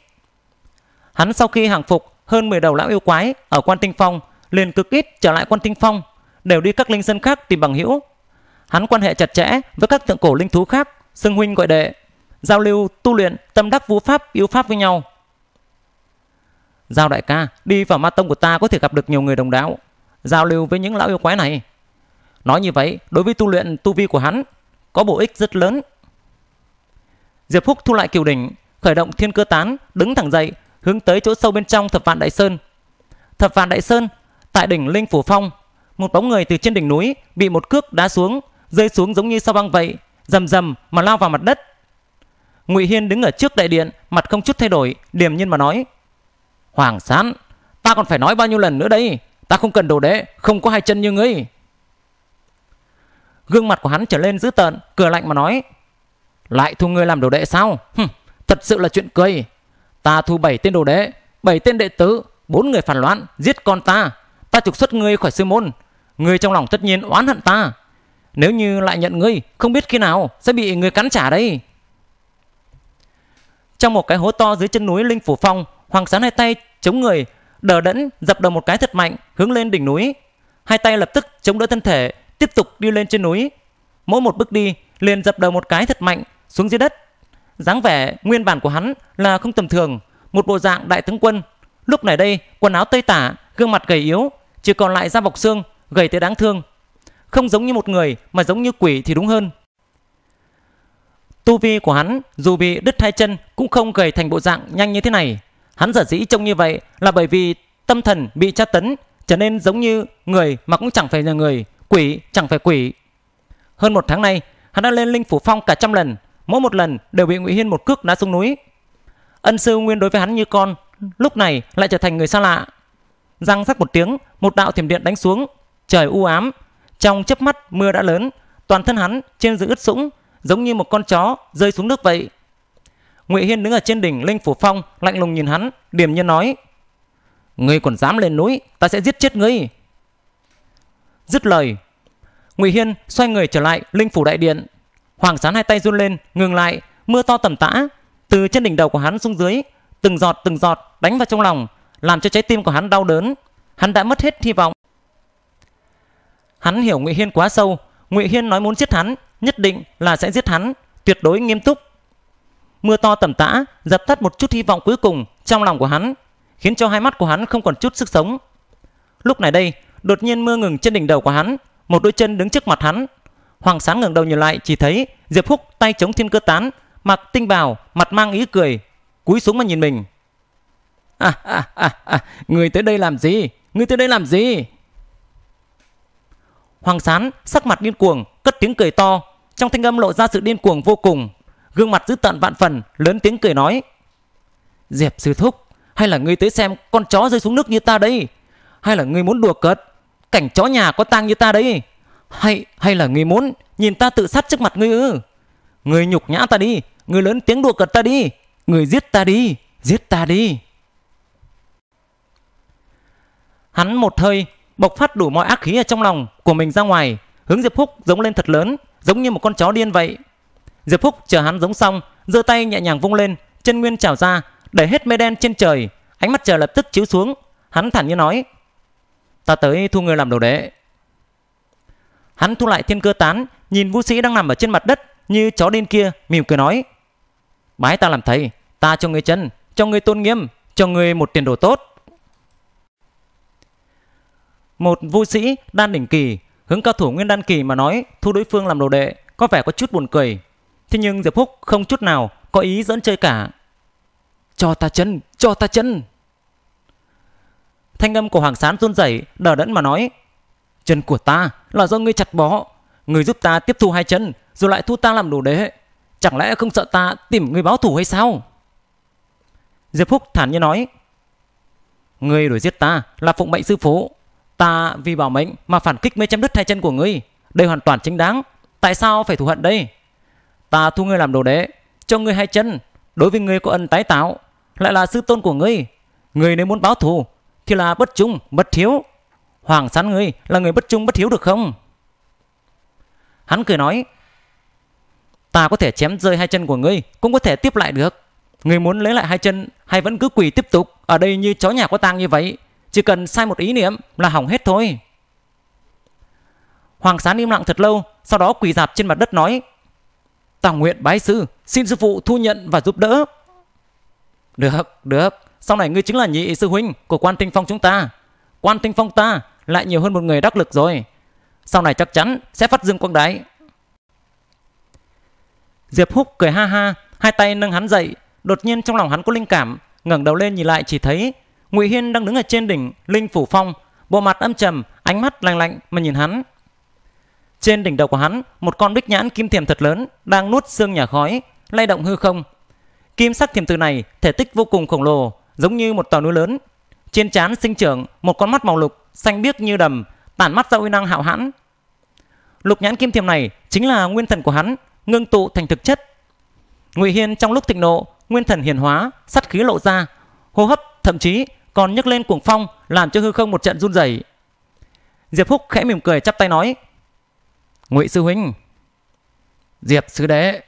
Hắn sau khi hàng phục hơn 10 đầu lão yêu quái ở quan tinh phong liền cực ít trở lại quan tinh phong đều đi các linh sơn khác tìm bằng hữu hắn quan hệ chặt chẽ với các tượng cổ linh thú khác xưng huynh gọi đệ giao lưu tu luyện tâm đắc vũ pháp yêu pháp với nhau giao đại ca đi vào ma tông của ta có thể gặp được nhiều người đồng đạo giao lưu với những lão yêu quái này nói như vậy đối với tu luyện tu vi của hắn có bổ ích rất lớn diệp phúc thu lại kiều đỉnh khởi động thiên cơ tán đứng thẳng dậy hướng tới chỗ sâu bên trong Thập Vạn Đại Sơn. Thập Vạn Đại Sơn, tại đỉnh Linh Phủ Phong, một bóng người từ trên đỉnh núi bị một cước đá xuống, rơi xuống giống như sao băng vậy, rầm rầm mà lao vào mặt đất. Ngụy Hiên đứng ở trước đại điện, mặt không chút thay đổi, điềm nhiên mà nói: "Hoàng Sán, ta còn phải nói bao nhiêu lần nữa đây, ta không cần đồ đệ, không có hai chân như ngươi." Gương mặt của hắn trở lên dữ tợn, cười lạnh mà nói: "Lại thu ngươi làm đồ đệ sao? Hừm, thật sự là chuyện cười, Ta thu bảy tên đồ đệ, bảy tên đệ tử, bốn người phản loạn, giết con ta. Ta trục xuất ngươi khỏi sư môn. Ngươi trong lòng tất nhiên oán hận ta. Nếu như lại nhận ngươi, không biết khi nào sẽ bị người cắn trả đây. Trong một cái hố to dưới chân núi Linh Phủ Phong, Hoàng Sán hai tay chống người, đờ đẫn dập đầu một cái thật mạnh hướng lên đỉnh núi. Hai tay lập tức chống đỡ thân thể, tiếp tục đi lên trên núi. Mỗi một bước đi liền dập đầu một cái thật mạnh xuống dưới đất dáng vẻ nguyên bản của hắn là không tầm thường, một bộ dạng đại tướng quân. Lúc này đây, quần áo tơi tả, gương mặt gầy yếu, chỉ còn lại da bọc xương, gầy tới đáng thương. Không giống như một người mà giống như quỷ thì đúng hơn. Tu vi của hắn dù bị đứt hai chân cũng không gầy thành bộ dạng nhanh như thế này. Hắn giả dĩ trông như vậy là bởi vì tâm thần bị tra tấn trở nên giống như người mà cũng chẳng phải là người, quỷ chẳng phải quỷ. Hơn một tháng nay, hắn đã lên linh phủ phong cả trăm lần mỗi một lần đều bị Ngụy Hiên một cước đá xuống núi. Ân sư nguyên đối với hắn như con, lúc này lại trở thành người xa lạ. Răng rắc một tiếng, một đạo thiểm điện đánh xuống, trời u ám, trong chớp mắt mưa đã lớn, toàn thân hắn trên giữa ướt sũng, giống như một con chó rơi xuống nước vậy. Ngụy Hiên đứng ở trên đỉnh Linh Phủ Phong, lạnh lùng nhìn hắn, điềm nhiên nói: "Ngươi còn dám lên núi, ta sẽ giết chết ngươi." Dứt lời, Ngụy Hiên xoay người trở lại Linh Phủ đại điện, Hoàng Sán hai tay run lên, ngừng lại, mưa to tầm tã, từ trên đỉnh đầu của hắn xuống dưới, từng giọt từng giọt đánh vào trong lòng, làm cho trái tim của hắn đau đớn. Hắn đã mất hết hy vọng. Hắn hiểu Ngụy Hiên quá sâu, Ngụy Hiên nói muốn giết hắn, nhất định là sẽ giết hắn, tuyệt đối nghiêm túc. Mưa to tầm tã dập tắt một chút hy vọng cuối cùng trong lòng của hắn, khiến cho hai mắt của hắn không còn chút sức sống. Lúc này đây, đột nhiên mưa ngừng trên đỉnh đầu của hắn, một đôi chân đứng trước mặt hắn, Hoàng Sán ngẩng đầu nhìn lại chỉ thấy Diệp Húc tay chống thiên cơ tán, mặc tinh bào, mặt mang ý cười, cúi xuống mà nhìn mình. À, à, à, à, người tới đây làm gì? Người tới đây làm gì? Hoàng Sán sắc mặt điên cuồng, cất tiếng cười to, trong thanh âm lộ ra sự điên cuồng vô cùng, gương mặt dữ tợn vạn phần, lớn tiếng cười nói: "Diệp sư thúc, hay là ngươi tới xem con chó rơi xuống nước như ta đây hay là ngươi muốn đùa cợt, cảnh chó nhà có tang như ta đây? Hay hay là ngươi muốn nhìn ta tự sát trước mặt ngươi ư? Ngươi nhục nhã ta đi, ngươi lớn tiếng đùa cợt ta đi, ngươi giết ta đi, giết ta đi. Hắn một hơi bộc phát đủ mọi ác khí ở trong lòng của mình ra ngoài, hướng Diệp Phúc giống lên thật lớn, giống như một con chó điên vậy. Diệp Phúc chờ hắn giống xong, giơ tay nhẹ nhàng vung lên, chân nguyên trào ra, đẩy hết mây đen trên trời, ánh mắt trời lập tức chiếu xuống, hắn thản nhiên nói: "Ta tới thu ngươi làm đồ đệ." Hắn thu lại thiên cơ tán, nhìn vũ sĩ đang nằm ở trên mặt đất như chó đen kia, mỉm cười nói. Bái ta làm thầy, ta cho người chân, cho người tôn nghiêm, cho người một tiền đồ tốt. Một vũ sĩ đan đỉnh kỳ, hướng cao thủ nguyên đan kỳ mà nói thu đối phương làm đồ đệ có vẻ có chút buồn cười. Thế nhưng Diệp Húc không chút nào có ý dẫn chơi cả. Cho ta chân, cho ta chân. Thanh âm của Hoàng Sán run rẩy, đờ đẫn mà nói. Chân của ta là do ngươi chặt bó. Ngươi giúp ta tiếp thu hai chân rồi lại thu ta làm đồ đế. Chẳng lẽ không sợ ta tìm ngươi báo thù hay sao? Diệp Phúc thản nhiên nói. Ngươi đuổi giết ta là phụng mệnh sư phụ, Ta vì bảo mệnh mà phản kích mới chém đứt hai chân của ngươi. Đây hoàn toàn chính đáng. Tại sao phải thù hận đây? Ta thu ngươi làm đồ đế, cho ngươi hai chân. Đối với ngươi có ân tái tạo, lại là sư tôn của ngươi. Ngươi nếu muốn báo thù thì là bất trung, bất thiếu. Hoàng sán ngươi là người bất trung bất hiếu được không? Hắn cười nói, ta có thể chém rơi hai chân của ngươi, cũng có thể tiếp lại được. Ngươi muốn lấy lại hai chân hay vẫn cứ quỳ tiếp tục ở đây như chó nhà có tang như vậy, chỉ cần sai một ý niệm là hỏng hết thôi. Hoàng sán im lặng thật lâu, sau đó quỳ dạp trên mặt đất nói, ta nguyện bái sư, xin sư phụ thu nhận và giúp đỡ. Được, được, sau này ngươi chính là nhị sư huynh của quan tinh phong chúng ta. Quan tinh phong ta lại nhiều hơn một người đắc lực rồi. Sau này chắc chắn sẽ phát dương quang đái. Diệp Húc cười ha ha, hai tay nâng hắn dậy, đột nhiên trong lòng hắn có linh cảm, ngẩng đầu lên nhìn lại chỉ thấy Ngụy Hiên đang đứng ở trên đỉnh Linh Phủ Phong, bộ mặt âm trầm, ánh mắt lạnh lạnh mà nhìn hắn. Trên đỉnh đầu của hắn, một con bích nhãn kim thiềm thật lớn đang nuốt xương nhà khói, lay động hư không. Kim sắc thiềm từ này, thể tích vô cùng khổng lồ, giống như một tòa núi lớn trên trán sinh trưởng một con mắt màu lục, xanh biếc như đầm, tản mắt ra uy năng hạo hãn. Lục nhãn kim thiềm này chính là nguyên thần của hắn, ngưng tụ thành thực chất. Ngụy Hiên trong lúc thịnh nộ, nguyên thần hiền hóa, sắt khí lộ ra, hô hấp thậm chí còn nhấc lên cuồng phong, làm cho hư không một trận run rẩy. Diệp Phúc khẽ mỉm cười chắp tay nói: "Ngụy sư huynh." "Diệp sư đệ."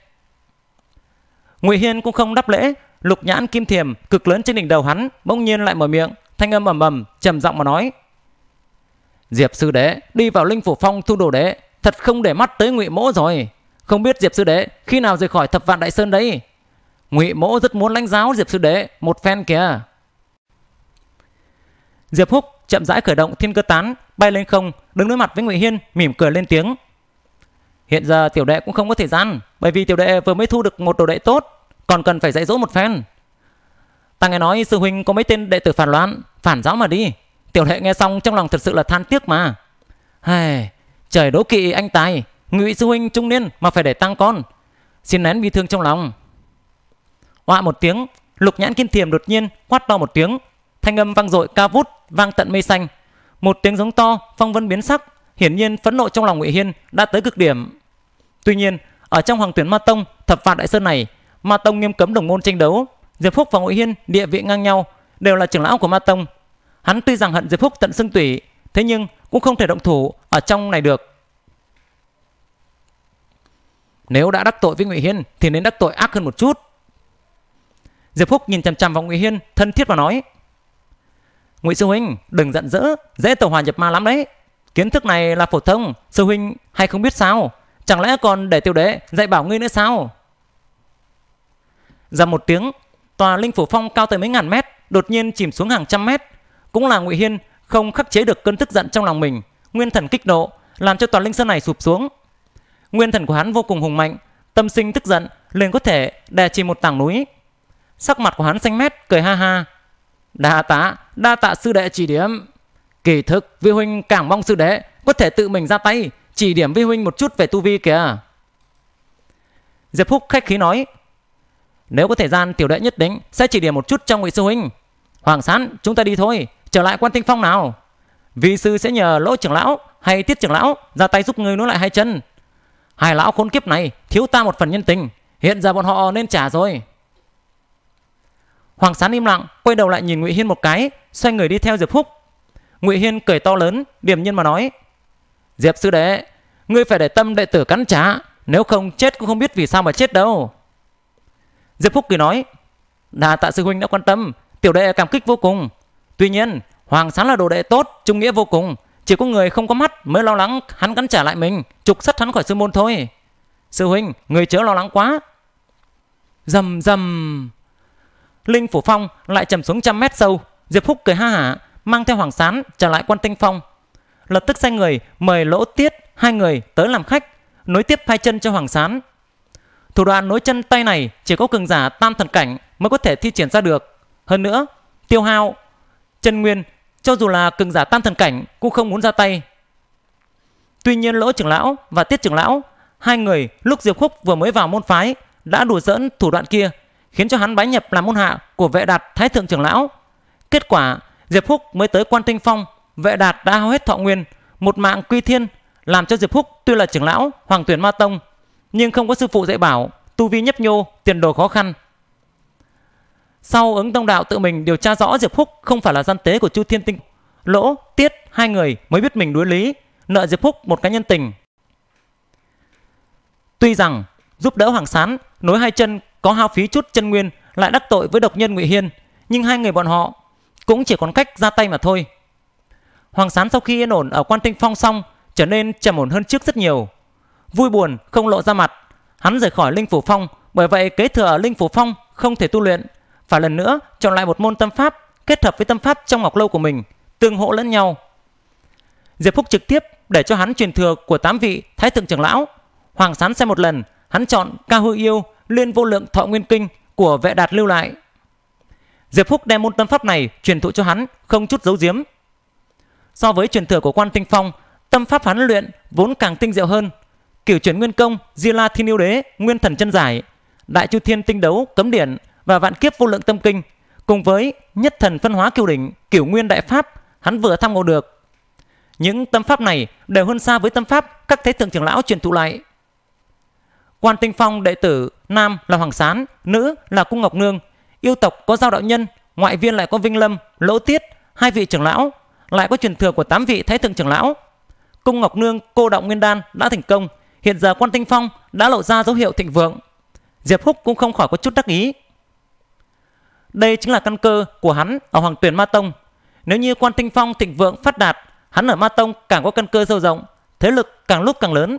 Ngụy Hiên cũng không đáp lễ, lục nhãn kim thiềm cực lớn trên đỉnh đầu hắn bỗng nhiên lại mở miệng, thanh âm ầm ầm, trầm giọng mà nói. Diệp sư đệ đi vào linh phủ phong thu đồ đệ, thật không để mắt tới ngụy mỗ rồi. Không biết Diệp sư đệ khi nào rời khỏi thập vạn đại sơn đấy. Ngụy mỗ rất muốn lãnh giáo Diệp sư đệ một phen kìa. Diệp Húc chậm rãi khởi động thiên cơ tán, bay lên không, đứng đối mặt với Ngụy Hiên, mỉm cười lên tiếng. Hiện giờ tiểu đệ cũng không có thời gian, bởi vì tiểu đệ vừa mới thu được một đồ đệ tốt, còn cần phải dạy dỗ một phen. Ta nghe nói sư huynh có mấy tên đệ tử phản loạn, phản giáo mà đi. Tiểu lệ nghe xong trong lòng thật sự là than tiếc mà. Hề, trời đố kỵ anh tài, ngụy sư huynh trung niên mà phải để tăng con. Xin nén bi thương trong lòng. Họa một tiếng, lục nhãn kim thiềm đột nhiên quát to một tiếng. Thanh âm vang dội ca vút, vang tận mây xanh. Một tiếng giống to, phong vân biến sắc. Hiển nhiên phẫn nộ trong lòng ngụy Hiên đã tới cực điểm. Tuy nhiên, ở trong hoàng tuyển Ma Tông, thập phạt đại sơn này, Ma Tông nghiêm cấm đồng môn tranh đấu, Diệp Phúc và Ngụy Hiên địa vị ngang nhau, đều là trưởng lão của Ma Tông. Hắn tuy rằng hận Diệp Phúc tận xương tủy, thế nhưng cũng không thể động thủ ở trong này được. Nếu đã đắc tội với Ngụy Hiên thì nên đắc tội ác hơn một chút. Diệp Phúc nhìn chằm chằm vào Ngụy Hiên, thân thiết và nói: "Ngụy sư huynh, đừng giận dữ, dễ tẩu hỏa nhập ma lắm đấy. Kiến thức này là phổ thông, sư huynh hay không biết sao? Chẳng lẽ còn để tiêu đế dạy bảo ngươi nữa sao?" Ra một tiếng, Tòa Linh Phủ Phong cao tới mấy ngàn mét, đột nhiên chìm xuống hàng trăm mét. Cũng là Ngụy Hiên không khắc chế được cơn tức giận trong lòng mình, nguyên thần kích nộ, làm cho tòa linh sơn này sụp xuống. Nguyên thần của hắn vô cùng hùng mạnh, tâm sinh tức giận, liền có thể đè chìm một tảng núi. Sắc mặt của hắn xanh mét, cười ha ha. Đa tạ, đa tạ sư đệ chỉ điểm. Kỳ thực, vi huynh càng mong sư đệ có thể tự mình ra tay, chỉ điểm vi huynh một chút về tu vi kìa. Diệp Húc khách khí nói, nếu có thời gian tiểu đệ nhất định sẽ chỉ điểm một chút cho Ngụy sư huynh. Hoàng Sán, chúng ta đi thôi, trở lại Quan Tinh Phong nào. Vi sư sẽ nhờ Lỗ trưởng lão hay Tiết trưởng lão ra tay giúp người nối lại hai chân. Hai lão khốn kiếp này thiếu ta một phần nhân tình, hiện giờ bọn họ nên trả rồi. Hoàng Sán im lặng, quay đầu lại nhìn Ngụy Hiên một cái, xoay người đi theo Diệp Phúc. Ngụy Hiên cười to lớn, điềm nhiên mà nói: "Diệp sư đệ, ngươi phải để tâm đệ tử cắn trả, nếu không chết cũng không biết vì sao mà chết đâu." Diệp Phúc Kỳ nói Đà tạ sư huynh đã quan tâm Tiểu đệ cảm kích vô cùng Tuy nhiên Hoàng Sán là đồ đệ tốt Trung nghĩa vô cùng Chỉ có người không có mắt Mới lo lắng hắn cắn trả lại mình Trục sắt hắn khỏi sư môn thôi Sư huynh Người chớ lo lắng quá Dầm dầm Linh Phủ Phong lại trầm xuống trăm mét sâu Diệp Phúc cười ha hả Mang theo Hoàng Sán trở lại quan tinh phong Lập tức sai người mời Lỗ Tiết Hai người tới làm khách Nối tiếp hai chân cho Hoàng Sán Thủ đoạn nối chân tay này chỉ có cường giả tam thần cảnh mới có thể thi triển ra được. Hơn nữa, tiêu hao, chân nguyên, cho dù là cường giả tam thần cảnh cũng không muốn ra tay. Tuy nhiên lỗ trưởng lão và tiết trưởng lão, hai người lúc Diệp Khúc vừa mới vào môn phái đã đùa giỡn thủ đoạn kia, khiến cho hắn bái nhập làm môn hạ của vệ đạt thái thượng trưởng lão. Kết quả, Diệp Khúc mới tới quan tinh phong, vệ đạt đã hao hết thọ nguyên, một mạng quy thiên, làm cho Diệp Khúc tuy là trưởng lão Hoàng tuyển Ma Tông nhưng không có sư phụ dạy bảo, tu vi nhấp nhô, tiền đồ khó khăn. Sau ứng tông đạo tự mình điều tra rõ Diệp Phúc không phải là gian tế của Chu Thiên Tinh, Lỗ, Tiết hai người mới biết mình đối lý, nợ Diệp Phúc một cá nhân tình. Tuy rằng giúp đỡ Hoàng Sán, nối hai chân có hao phí chút chân nguyên lại đắc tội với độc nhân Ngụy Hiên, nhưng hai người bọn họ cũng chỉ còn cách ra tay mà thôi. Hoàng Sán sau khi yên ổn ở Quan Tinh Phong xong trở nên trầm ổn hơn trước rất nhiều vui buồn không lộ ra mặt. Hắn rời khỏi Linh Phủ Phong, bởi vậy kế thừa ở Linh Phủ Phong không thể tu luyện. Phải lần nữa chọn lại một môn tâm pháp kết hợp với tâm pháp trong ngọc lâu của mình, tương hỗ lẫn nhau. Diệp Phúc trực tiếp để cho hắn truyền thừa của tám vị Thái Thượng trưởng lão. Hoàng Sán xem một lần, hắn chọn Ca Hư Yêu Liên Vô Lượng Thọ Nguyên Kinh của Vệ Đạt lưu lại. Diệp Phúc đem môn tâm pháp này truyền thụ cho hắn không chút giấu giếm. So với truyền thừa của Quan Tinh Phong, tâm pháp hắn luyện vốn càng tinh diệu hơn, kiểu chuyển nguyên công, Di La Thiên Yêu Đế, Nguyên Thần Chân Giải, Đại Chu Thiên Tinh Đấu, Cấm Điển và Vạn Kiếp Vô Lượng Tâm Kinh, cùng với Nhất Thần Phân Hóa Kiều Đỉnh, Kiểu Nguyên Đại Pháp, hắn vừa tham ngộ được. Những tâm pháp này đều hơn xa với tâm pháp các thế thượng trưởng lão truyền thụ lại. Quan Tinh Phong đệ tử nam là Hoàng Sán, nữ là Cung Ngọc Nương, yêu tộc có giao đạo nhân, ngoại viên lại có Vinh Lâm, Lỗ Tiết, hai vị trưởng lão, lại có truyền thừa của tám vị thái thượng trưởng lão. Cung Ngọc Nương cô động nguyên đan đã thành công, hiện giờ quan Tinh Phong đã lộ ra dấu hiệu thịnh vượng. Diệp Húc cũng không khỏi có chút đắc ý. Đây chính là căn cơ của hắn ở Hoàng Tuyển Ma Tông. Nếu như quan Tinh Phong thịnh vượng phát đạt, hắn ở Ma Tông càng có căn cơ sâu rộng, thế lực càng lúc càng lớn.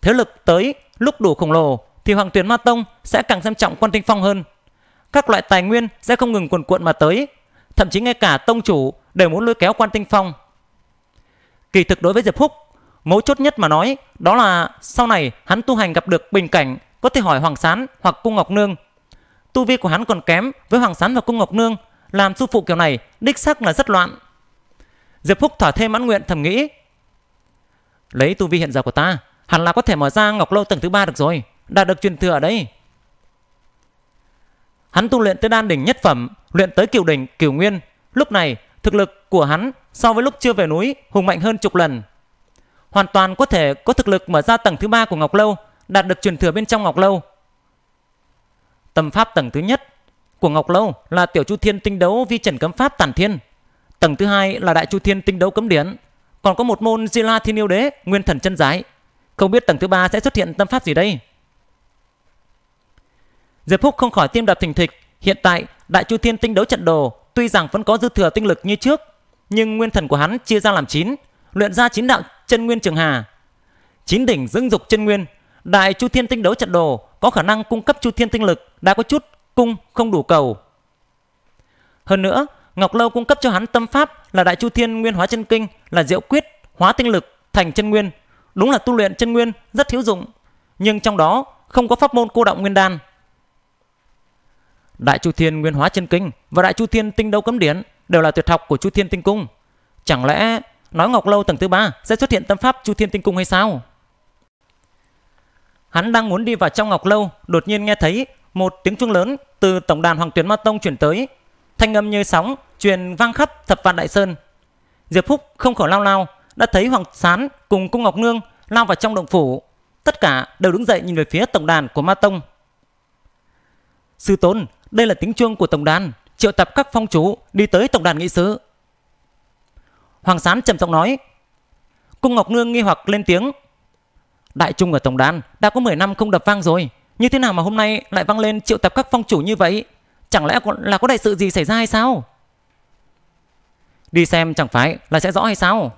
Thế lực tới lúc đủ khổng lồ thì Hoàng Tuyển Ma Tông sẽ càng xem trọng quan Tinh Phong hơn. Các loại tài nguyên sẽ không ngừng cuồn cuộn mà tới, thậm chí ngay cả tông chủ đều muốn lôi kéo quan Tinh Phong. Kỳ thực đối với Diệp Húc Mấu chốt nhất mà nói đó là sau này hắn tu hành gặp được bình cảnh có thể hỏi Hoàng Sán hoặc Cung Ngọc Nương. Tu vi của hắn còn kém với Hoàng Sán và Cung Ngọc Nương làm sư phụ kiểu này đích xác là rất loạn. Diệp Phúc thỏa thêm mãn nguyện thầm nghĩ Lấy tu vi hiện giờ của ta hẳn là có thể mở ra Ngọc Lâu tầng thứ ba được rồi đã được truyền thừa ở đây. Hắn tu luyện tới đan đỉnh nhất phẩm luyện tới kiều đỉnh kiều nguyên lúc này thực lực của hắn so với lúc chưa về núi hùng mạnh hơn chục lần hoàn toàn có thể có thực lực mở ra tầng thứ ba của Ngọc Lâu, đạt được truyền thừa bên trong Ngọc Lâu. Tâm pháp tầng thứ nhất của Ngọc Lâu là Tiểu Chu Thiên tinh đấu vi trần cấm pháp tản thiên. Tầng thứ hai là Đại Chu Thiên tinh đấu cấm điển. Còn có một môn Di La Thiên Yêu Đế, Nguyên Thần chân giải. Không biết tầng thứ ba sẽ xuất hiện tâm pháp gì đây? Diệp Phúc không khỏi tim đập thình thịch. Hiện tại, Đại Chu Thiên tinh đấu trận đồ tuy rằng vẫn có dư thừa tinh lực như trước, nhưng nguyên thần của hắn chia ra làm 9, luyện ra 9 đạo chân nguyên trường hà. Chín đỉnh dưỡng dục chân nguyên, đại chu thiên tinh đấu trận đồ có khả năng cung cấp chu thiên tinh lực đã có chút cung không đủ cầu. Hơn nữa, Ngọc Lâu cung cấp cho hắn tâm pháp là đại chu thiên nguyên hóa chân kinh là diệu quyết hóa tinh lực thành chân nguyên. Đúng là tu luyện chân nguyên rất thiếu dụng, nhưng trong đó không có pháp môn cô động nguyên đan. Đại Chu Thiên Nguyên Hóa Chân Kinh và Đại Chu Thiên Tinh Đấu Cấm Điển đều là tuyệt học của Chu Thiên Tinh Cung. Chẳng lẽ Nói Ngọc Lâu tầng thứ ba sẽ xuất hiện tâm pháp Chu Thiên Tinh Cung hay sao? Hắn đang muốn đi vào trong Ngọc Lâu, đột nhiên nghe thấy một tiếng chuông lớn từ tổng đàn Hoàng Tuyến Ma Tông chuyển tới. Thanh âm như sóng, truyền vang khắp thập vạn đại sơn. Diệp Phúc không khỏi lao lao, đã thấy Hoàng Sán cùng Cung Ngọc Nương lao vào trong động phủ. Tất cả đều đứng dậy nhìn về phía tổng đàn của Ma Tông. Sư Tôn, đây là tiếng chuông của tổng đàn, triệu tập các phong chủ đi tới tổng đàn nghị sứ Hoàng Sán trầm giọng nói. Cung Ngọc Nương nghi hoặc lên tiếng. Đại trung ở Tổng đàn đã có 10 năm không đập vang rồi. Như thế nào mà hôm nay lại vang lên triệu tập các phong chủ như vậy? Chẳng lẽ là có đại sự gì xảy ra hay sao? Đi xem chẳng phải là sẽ rõ hay sao?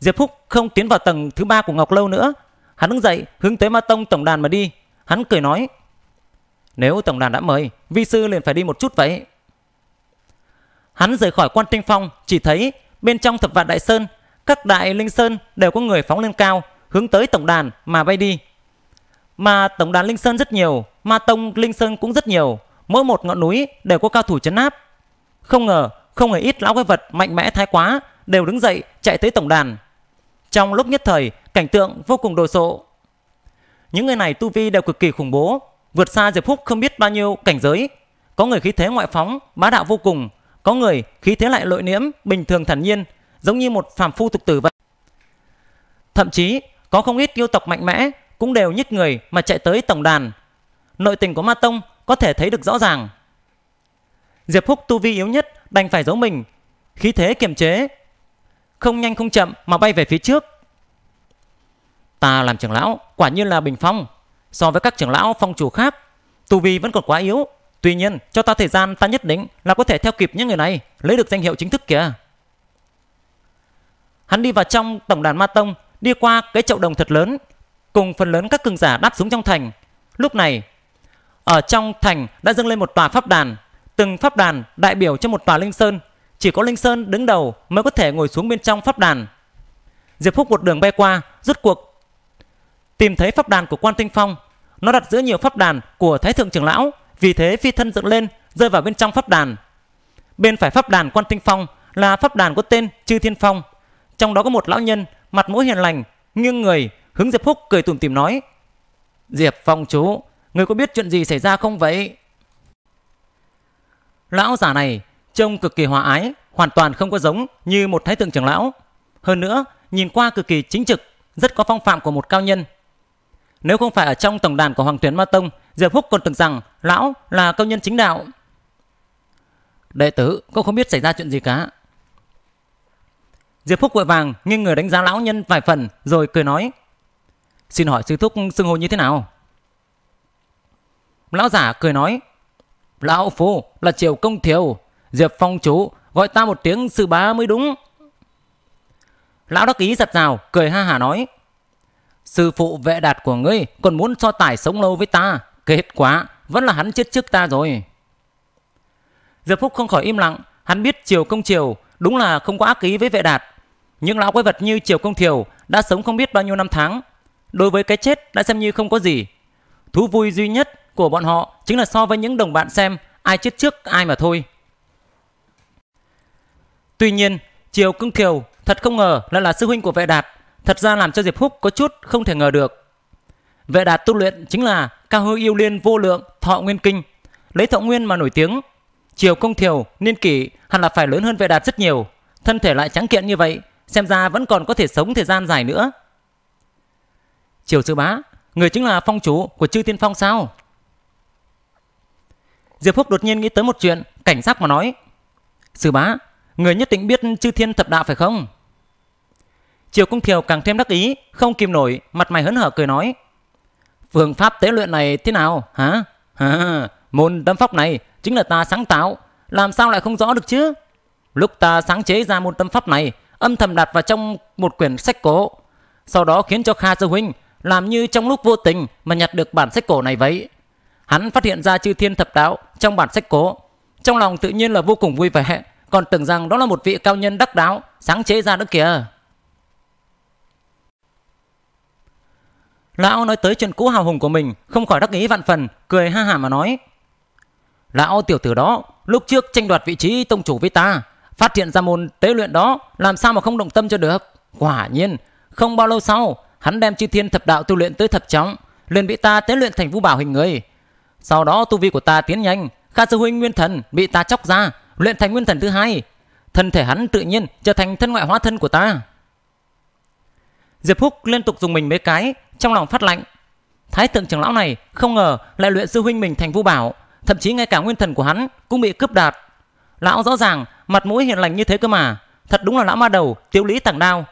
Diệp Phúc không tiến vào tầng thứ ba của Ngọc Lâu nữa. Hắn đứng dậy hướng tới Ma Tông Tổng đàn mà đi. Hắn cười nói. Nếu Tổng đàn đã mời, vi sư liền phải đi một chút vậy. Hắn rời khỏi quan tinh phong, chỉ thấy bên trong thập vạn đại sơn, các đại linh sơn đều có người phóng lên cao, hướng tới tổng đàn mà bay đi. Mà tổng đàn linh sơn rất nhiều, ma tông linh sơn cũng rất nhiều, mỗi một ngọn núi đều có cao thủ chấn áp. Không ngờ, không hề ít lão quái vật mạnh mẽ thái quá đều đứng dậy chạy tới tổng đàn. Trong lúc nhất thời, cảnh tượng vô cùng đồ sộ. Những người này tu vi đều cực kỳ khủng bố, vượt xa Diệp Phúc không biết bao nhiêu cảnh giới. Có người khí thế ngoại phóng, bá đạo vô cùng, có người khí thế lại lội nhiễm bình thường thản nhiên, giống như một phàm phu tục tử vậy. Thậm chí có không ít yêu tộc mạnh mẽ cũng đều nhích người mà chạy tới tổng đàn. Nội tình của Ma Tông có thể thấy được rõ ràng. Diệp Húc tu vi yếu nhất đành phải giấu mình, khí thế kiềm chế, không nhanh không chậm mà bay về phía trước. Ta làm trưởng lão quả nhiên là bình phong, so với các trưởng lão phong chủ khác, tu vi vẫn còn quá yếu, Tuy nhiên, cho ta thời gian ta nhất định là có thể theo kịp những người này, lấy được danh hiệu chính thức kìa. Hắn đi vào trong tổng đàn Ma Tông, đi qua cái chậu đồng thật lớn, cùng phần lớn các cường giả đáp xuống trong thành. Lúc này, ở trong thành đã dâng lên một tòa pháp đàn, từng pháp đàn đại biểu cho một tòa linh sơn, chỉ có linh sơn đứng đầu mới có thể ngồi xuống bên trong pháp đàn. Diệp Phúc một đường bay qua, rút cuộc tìm thấy pháp đàn của Quan Tinh Phong, nó đặt giữa nhiều pháp đàn của Thái thượng trưởng lão, vì thế phi thân dựng lên, rơi vào bên trong pháp đàn. Bên phải pháp đàn quan tinh phong là pháp đàn có tên Chư Thiên Phong. Trong đó có một lão nhân, mặt mũi hiền lành, nghiêng người, hướng Diệp Phúc cười tủm tỉm nói. Diệp Phong chú, người có biết chuyện gì xảy ra không vậy? Lão giả này trông cực kỳ hòa ái, hoàn toàn không có giống như một thái thượng trưởng lão. Hơn nữa, nhìn qua cực kỳ chính trực, rất có phong phạm của một cao nhân. Nếu không phải ở trong tổng đàn của Hoàng Tuyến Ma Tông, Diệp Húc còn tưởng rằng lão là công nhân chính đạo. Đệ tử cũng không biết xảy ra chuyện gì cả. Diệp Húc vội vàng nghiêng người đánh giá lão nhân vài phần rồi cười nói. Xin hỏi sư thúc xưng hô như thế nào? Lão giả cười nói. Lão phu là triều công thiều, Diệp phong chú gọi ta một tiếng sư bá mới đúng. Lão đắc ý giật rào, cười ha hà nói. Sư phụ vệ đạt của ngươi còn muốn so tài sống lâu với ta. Kết quả vẫn là hắn chết trước ta rồi. Diệp Phúc không khỏi im lặng. Hắn biết Triều Công Triều đúng là không có ác ý với vệ đạt. Những lão quái vật như Triều Công Triều đã sống không biết bao nhiêu năm tháng. Đối với cái chết đã xem như không có gì. Thú vui duy nhất của bọn họ chính là so với những đồng bạn xem ai chết trước ai mà thôi. Tuy nhiên, Triều Công Triều thật không ngờ lại là sư huynh của vệ đạt thật ra làm cho Diệp Húc có chút không thể ngờ được. Vệ đạt tu luyện chính là cao hư yêu liên vô lượng thọ nguyên kinh, lấy thọ nguyên mà nổi tiếng. chiều công thiều, niên kỷ hẳn là phải lớn hơn vệ đạt rất nhiều, thân thể lại trắng kiện như vậy, xem ra vẫn còn có thể sống thời gian dài nữa. Triều sư bá, người chính là phong chủ của chư tiên phong sao? Diệp Húc đột nhiên nghĩ tới một chuyện, cảnh giác mà nói. Sư bá, người nhất định biết chư thiên thập đạo phải không? Triệu Công Kiều càng thêm đắc ý, không kìm nổi, mặt mày hớn hở cười nói. Phương pháp tế luyện này thế nào hả? hả môn tâm pháp này chính là ta sáng tạo, làm sao lại không rõ được chứ? Lúc ta sáng chế ra môn tâm pháp này, âm thầm đặt vào trong một quyển sách cổ. Sau đó khiến cho Kha Sư Huynh làm như trong lúc vô tình mà nhặt được bản sách cổ này vậy. Hắn phát hiện ra chư thiên thập đạo trong bản sách cổ. Trong lòng tự nhiên là vô cùng vui vẻ, còn tưởng rằng đó là một vị cao nhân đắc đạo sáng chế ra nữa kìa. Lão nói tới chuyện cũ hào hùng của mình, không khỏi đắc ý vạn phần, cười ha hà mà nói. Lão tiểu tử đó, lúc trước tranh đoạt vị trí tông chủ với ta, phát hiện ra môn tế luyện đó, làm sao mà không động tâm cho được. Quả nhiên, không bao lâu sau, hắn đem chi thiên thập đạo tu luyện tới thập trọng, liền bị ta tế luyện thành vũ bảo hình người. Sau đó tu vi của ta tiến nhanh, Kha Sư Huynh Nguyên Thần bị ta chóc ra, luyện thành Nguyên Thần thứ hai. Thân thể hắn tự nhiên trở thành thân ngoại hóa thân của ta. Diệp Húc liên tục dùng mình mấy cái, trong lòng phát lạnh. Thái thượng trưởng lão này không ngờ lại luyện sư huynh mình thành vu bảo, thậm chí ngay cả nguyên thần của hắn cũng bị cướp đoạt. Lão rõ ràng mặt mũi hiền lành như thế cơ mà, thật đúng là lão ma đầu, tiêu lý tàng đao.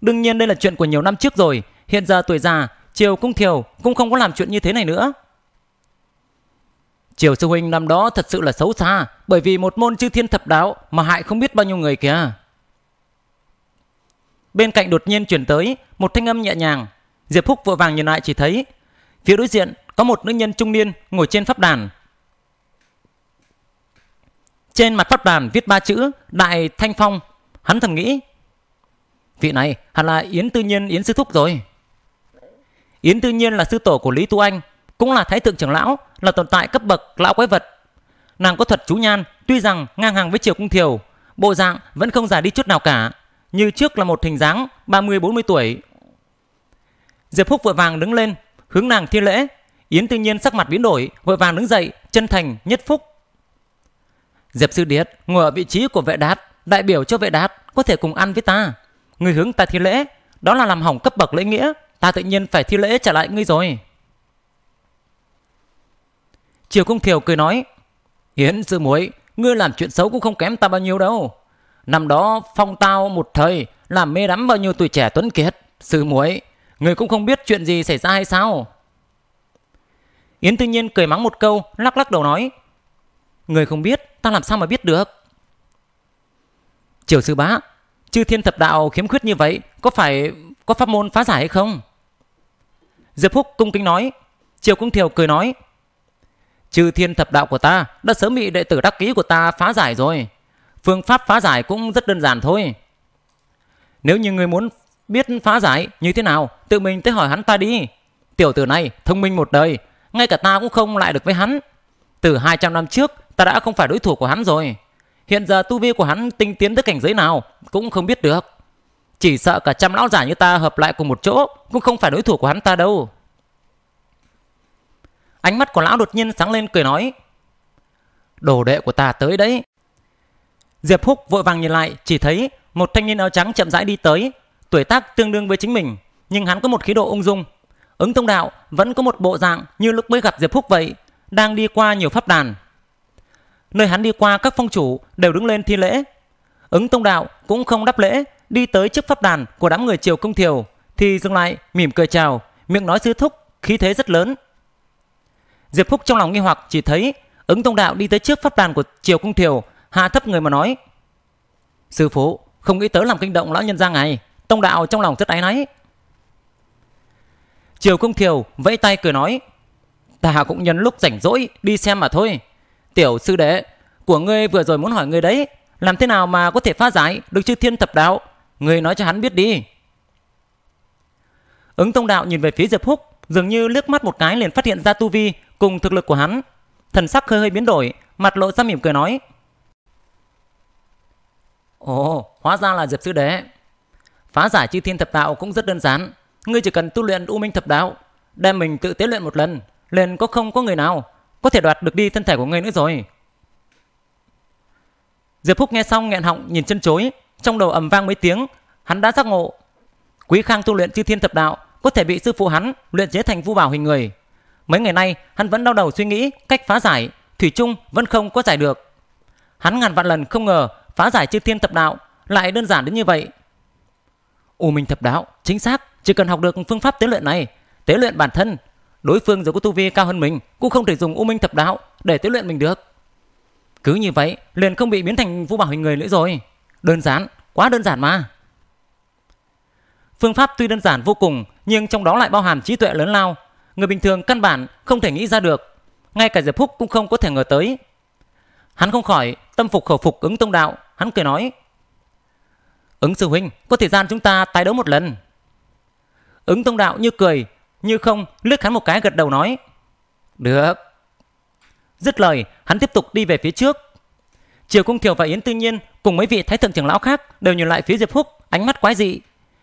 Đương nhiên đây là chuyện của nhiều năm trước rồi, hiện giờ tuổi già, Triều Cung Thiều cũng không có làm chuyện như thế này nữa. Triều sư huynh năm đó thật sự là xấu xa, bởi vì một môn chư thiên thập đạo mà hại không biết bao nhiêu người kìa. Bên cạnh đột nhiên chuyển tới một thanh âm nhẹ nhàng Diệp Húc vội vàng nhìn lại chỉ thấy phía đối diện có một nữ nhân trung niên ngồi trên pháp đàn. Trên mặt pháp đàn viết ba chữ Đại Thanh Phong. Hắn thầm nghĩ vị này hẳn là Yến Tư Nhiên Yến Sư Thúc rồi. Yến Tư Nhiên là sư tổ của Lý Tu Anh cũng là thái thượng trưởng lão là tồn tại cấp bậc lão quái vật. Nàng có thuật chú nhan tuy rằng ngang hàng với Triều Cung Thiều bộ dạng vẫn không già đi chút nào cả như trước là một hình dáng 30-40 tuổi Diệp Phúc vội vàng đứng lên, hướng nàng thi lễ. Yến Tư Nhiên sắc mặt biến đổi, vội vàng đứng dậy, chân thành nhất phúc. Diệp Sư Điệt ngồi ở vị trí của vệ đát, đại biểu cho vệ đát có thể cùng ăn với ta. Người hướng ta thi lễ, đó là làm hỏng cấp bậc lễ nghĩa, ta tự nhiên phải thi lễ trả lại ngươi rồi. Triều Công Thiều cười nói, Yến Sư muối, ngươi làm chuyện xấu cũng không kém ta bao nhiêu đâu. Năm đó phong tao một thời, làm mê đắm bao nhiêu tuổi trẻ tuấn kiệt. Sư muối. Người cũng không biết chuyện gì xảy ra hay sao? Yến tự nhiên cười mắng một câu, lắc lắc đầu nói. Người không biết, ta làm sao mà biết được? Triều sư bá, chư thiên thập đạo khiếm khuyết như vậy, có phải có pháp môn phá giải hay không? Diệp Phúc cung kính nói. Triều Cung Thiều cười nói. Chư thiên thập đạo của ta đã sớm bị đệ tử đắc ký của ta phá giải rồi. Phương pháp phá giải cũng rất đơn giản thôi. Nếu như người muốn biết phá giải như thế nào, tự mình tới hỏi hắn ta đi. Tiểu tử này thông minh một đời, ngay cả ta cũng không lại được với hắn. Từ 200 năm trước, ta đã không phải đối thủ của hắn rồi. Hiện giờ tu vi của hắn tinh tiến tới cảnh giới nào cũng không biết được. Chỉ sợ cả trăm lão giả như ta hợp lại cùng một chỗ cũng không phải đối thủ của hắn ta đâu. Ánh mắt của lão đột nhiên sáng lên cười nói. Đồ đệ của ta tới đấy. Diệp Húc vội vàng nhìn lại, chỉ thấy một thanh niên áo trắng chậm rãi đi tới, tuổi tác tương đương với chính mình, nhưng hắn có một khí độ ung dung. Ứng Tông Đạo vẫn có một bộ dạng như lúc mới gặp Diệp Phúc vậy, đang đi qua nhiều pháp đàn. Nơi hắn đi qua các phong chủ đều đứng lên thi lễ. Ứng Tông Đạo cũng không đáp lễ, đi tới trước pháp đàn của đám người Triều Công Thiều thì dừng lại, mỉm cười chào, miệng nói sư thúc, khí thế rất lớn. Diệp Phúc trong lòng nghi hoặc chỉ thấy ứng tông đạo đi tới trước pháp đàn của triều cung thiều hạ thấp người mà nói sư phụ không nghĩ tới làm kinh động lão nhân ra ngày Tông đạo trong lòng rất áy náy. Triều Công Thiều vẫy tay cười nói. Ta cũng nhân lúc rảnh rỗi đi xem mà thôi. Tiểu sư đệ của ngươi vừa rồi muốn hỏi ngươi đấy. Làm thế nào mà có thể phá giải được chư thiên thập đạo? Ngươi nói cho hắn biết đi. Ứng tông đạo nhìn về phía Diệp Húc, dường như liếc mắt một cái liền phát hiện ra tu vi cùng thực lực của hắn. Thần sắc hơi hơi biến đổi, mặt lộ ra mỉm cười nói. Ồ, hóa ra là Diệp Sư đệ Phá giải chư thiên thập đạo cũng rất đơn giản, ngươi chỉ cần tu luyện u minh thập đạo, đem mình tự tế luyện một lần, liền có không có người nào có thể đoạt được đi thân thể của ngươi nữa rồi. Diệp Phúc nghe xong nghẹn họng nhìn chân chối, trong đầu ầm vang mấy tiếng, hắn đã giác ngộ. Quý Khang tu luyện chư thiên thập đạo có thể bị sư phụ hắn luyện chế thành vu bảo hình người. Mấy ngày nay hắn vẫn đau đầu suy nghĩ cách phá giải, thủy chung vẫn không có giải được. Hắn ngàn vạn lần không ngờ phá giải chư thiên thập đạo lại đơn giản đến như vậy. U Minh Thập Đạo, chính xác, chỉ cần học được phương pháp tế luyện này, tế luyện bản thân, đối phương dù có tu vi cao hơn mình cũng không thể dùng U Minh Thập Đạo để tế luyện mình được. Cứ như vậy, liền không bị biến thành vũ bảo hình người nữa rồi. Đơn giản, quá đơn giản mà. Phương pháp tuy đơn giản vô cùng, nhưng trong đó lại bao hàm trí tuệ lớn lao, người bình thường căn bản không thể nghĩ ra được, ngay cả Diệp Phúc cũng không có thể ngờ tới. Hắn không khỏi tâm phục khẩu phục ứng tông đạo, hắn cười nói: Ứng sư huynh, có thời gian chúng ta tái đấu một lần. Ứng tông đạo như cười, như không, lướt hắn một cái gật đầu nói. Được. Dứt lời, hắn tiếp tục đi về phía trước. Triều Cung Thiều và Yến Tư Nhiên cùng mấy vị thái thượng trưởng lão khác đều nhìn lại phía Diệp Húc, ánh mắt quái dị.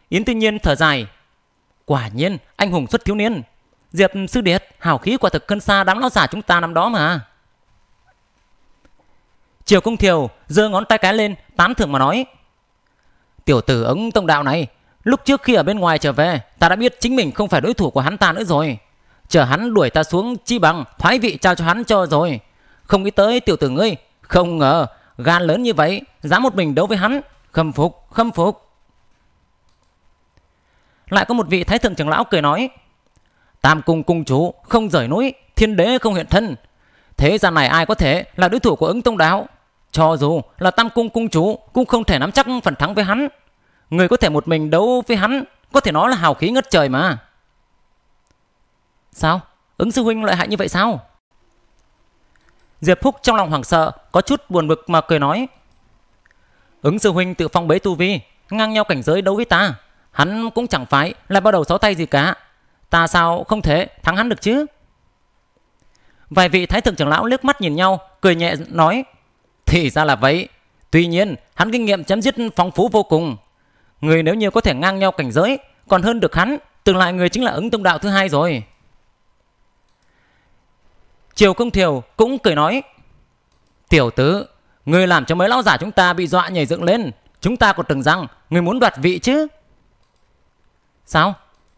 Yến Tư Nhiên thở dài. Quả nhiên, anh hùng xuất thiếu niên. Diệp Sư Điệt, hào khí quả thực cân xa đám lão giả chúng ta năm đó mà. Triều Cung Thiều giơ ngón tay cái lên, tán thưởng mà nói. Tiểu tử ứng tông đạo này, lúc trước khi ở bên ngoài trở về, ta đã biết chính mình không phải đối thủ của hắn ta nữa rồi. Chờ hắn đuổi ta xuống chi bằng, thoái vị trao cho hắn cho rồi. Không nghĩ tới tiểu tử ngươi, không ngờ, gan lớn như vậy, dám một mình đấu với hắn, khâm phục, khâm phục. Lại có một vị thái thượng trưởng lão cười nói, Tam cung cung chủ không rời núi, thiên đế không hiện thân. Thế gian này ai có thể là đối thủ của ứng tông đạo? Cho dù là tam cung cung chủ cũng không thể nắm chắc phần thắng với hắn. Người có thể một mình đấu với hắn có thể nói là hào khí ngất trời mà. Sao? Ứng sư huynh lợi hại như vậy sao? Diệp Phúc trong lòng hoảng sợ, có chút buồn bực mà cười nói. Ứng sư huynh tự phong bế tu vi, ngang nhau cảnh giới đấu với ta. Hắn cũng chẳng phải là bắt đầu sáu tay gì cả. Ta sao không thể thắng hắn được chứ? Vài vị thái thượng trưởng lão liếc mắt nhìn nhau, cười nhẹ nói. Thì ra là vậy. Tuy nhiên, hắn kinh nghiệm chém giết phong phú vô cùng. Người nếu như có thể ngang nhau cảnh giới, còn hơn được hắn, tương lai người chính là ứng tông đạo thứ hai rồi. Triều Công Thiều cũng cười nói. Tiểu tứ, người làm cho mấy lão giả chúng ta bị dọa nhảy dựng lên. Chúng ta còn tưởng rằng người muốn đoạt vị chứ. Sao?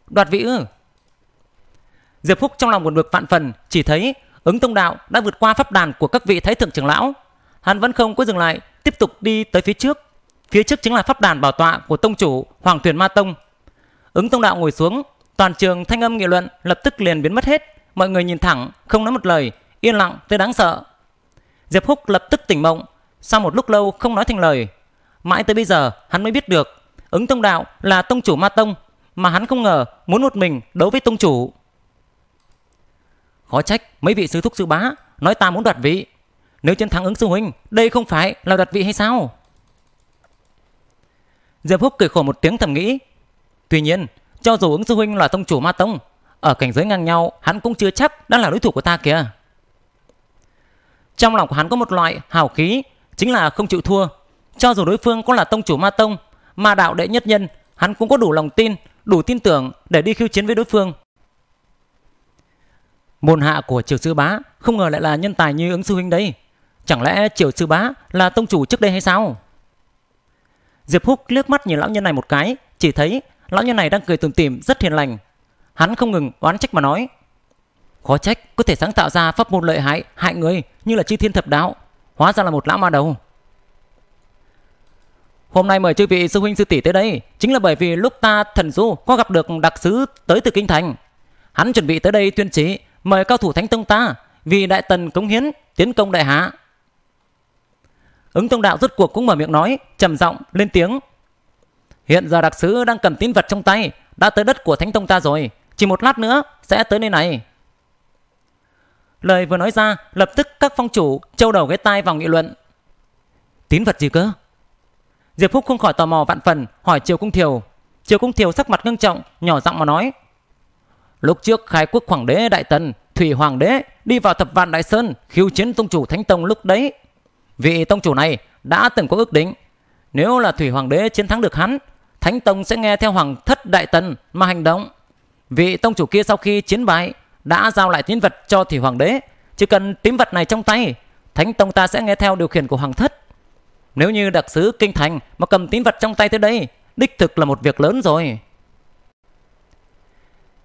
Đoạt vị ư? Diệp Phúc trong lòng buồn bực vạn phần chỉ thấy ứng tông đạo đã vượt qua pháp đàn của các vị thái thượng trưởng lão hắn vẫn không có dừng lại, tiếp tục đi tới phía trước. Phía trước chính là pháp đàn bảo tọa của tông chủ Hoàng Thuyền Ma Tông. Ứng tông đạo ngồi xuống, toàn trường thanh âm nghị luận lập tức liền biến mất hết. Mọi người nhìn thẳng, không nói một lời, yên lặng tới đáng sợ. Diệp Húc lập tức tỉnh mộng, sau một lúc lâu không nói thành lời. Mãi tới bây giờ hắn mới biết được, ứng tông đạo là tông chủ Ma Tông, mà hắn không ngờ muốn một mình đấu với tông chủ. Khó trách mấy vị sư thúc sư bá nói ta muốn đoạt vị nếu chiến thắng ứng sư huynh, đây không phải là đặt vị hay sao? Diệp Húc cười khổ một tiếng thầm nghĩ. Tuy nhiên, cho dù ứng sư huynh là tông chủ ma tông, ở cảnh giới ngang nhau hắn cũng chưa chắc đang là đối thủ của ta kìa. Trong lòng của hắn có một loại hào khí, chính là không chịu thua. Cho dù đối phương có là tông chủ ma tông, ma đạo đệ nhất nhân, hắn cũng có đủ lòng tin, đủ tin tưởng để đi khiêu chiến với đối phương. Môn hạ của triều sư bá không ngờ lại là nhân tài như ứng sư huynh đấy. Chẳng lẽ Triều Sư Bá là tông chủ trước đây hay sao? Diệp Húc liếc mắt nhìn lão nhân này một cái, chỉ thấy lão nhân này đang cười tủm tỉm rất hiền lành. Hắn không ngừng oán trách mà nói: "Khó trách có thể sáng tạo ra pháp môn lợi hại hại người như là chi thiên thập đạo, hóa ra là một lão ma đầu." Hôm nay mời chư vị sư huynh sư tỷ tới đây chính là bởi vì lúc ta thần du có gặp được đặc sứ tới từ kinh thành. Hắn chuẩn bị tới đây tuyên chỉ mời cao thủ thánh tông ta vì đại tần cống hiến tiến công đại hạ Ứng tông đạo rốt cuộc cũng mở miệng nói, trầm giọng lên tiếng. Hiện giờ đặc sứ đang cầm tín vật trong tay, đã tới đất của Thánh Tông ta rồi, chỉ một lát nữa sẽ tới nơi này. Lời vừa nói ra, lập tức các phong chủ trâu đầu ghé tai vào nghị luận. Tín vật gì cơ? Diệp Phúc không khỏi tò mò vạn phần, hỏi Triều Cung Thiều. Triều Cung Thiều sắc mặt ngưng trọng, nhỏ giọng mà nói. Lúc trước khai quốc hoàng đế Đại Tần, Thủy Hoàng đế đi vào thập vạn Đại Sơn, khiêu chiến tông chủ Thánh Tông lúc đấy Vị tông chủ này đã từng có ước định, nếu là Thủy Hoàng đế chiến thắng được hắn, Thánh Tông sẽ nghe theo Hoàng thất Đại Tần mà hành động. Vị tông chủ kia sau khi chiến bại đã giao lại tín vật cho Thủy Hoàng đế, chỉ cần tín vật này trong tay, Thánh Tông ta sẽ nghe theo điều khiển của Hoàng thất. Nếu như đặc sứ kinh thành mà cầm tín vật trong tay tới đây, đích thực là một việc lớn rồi.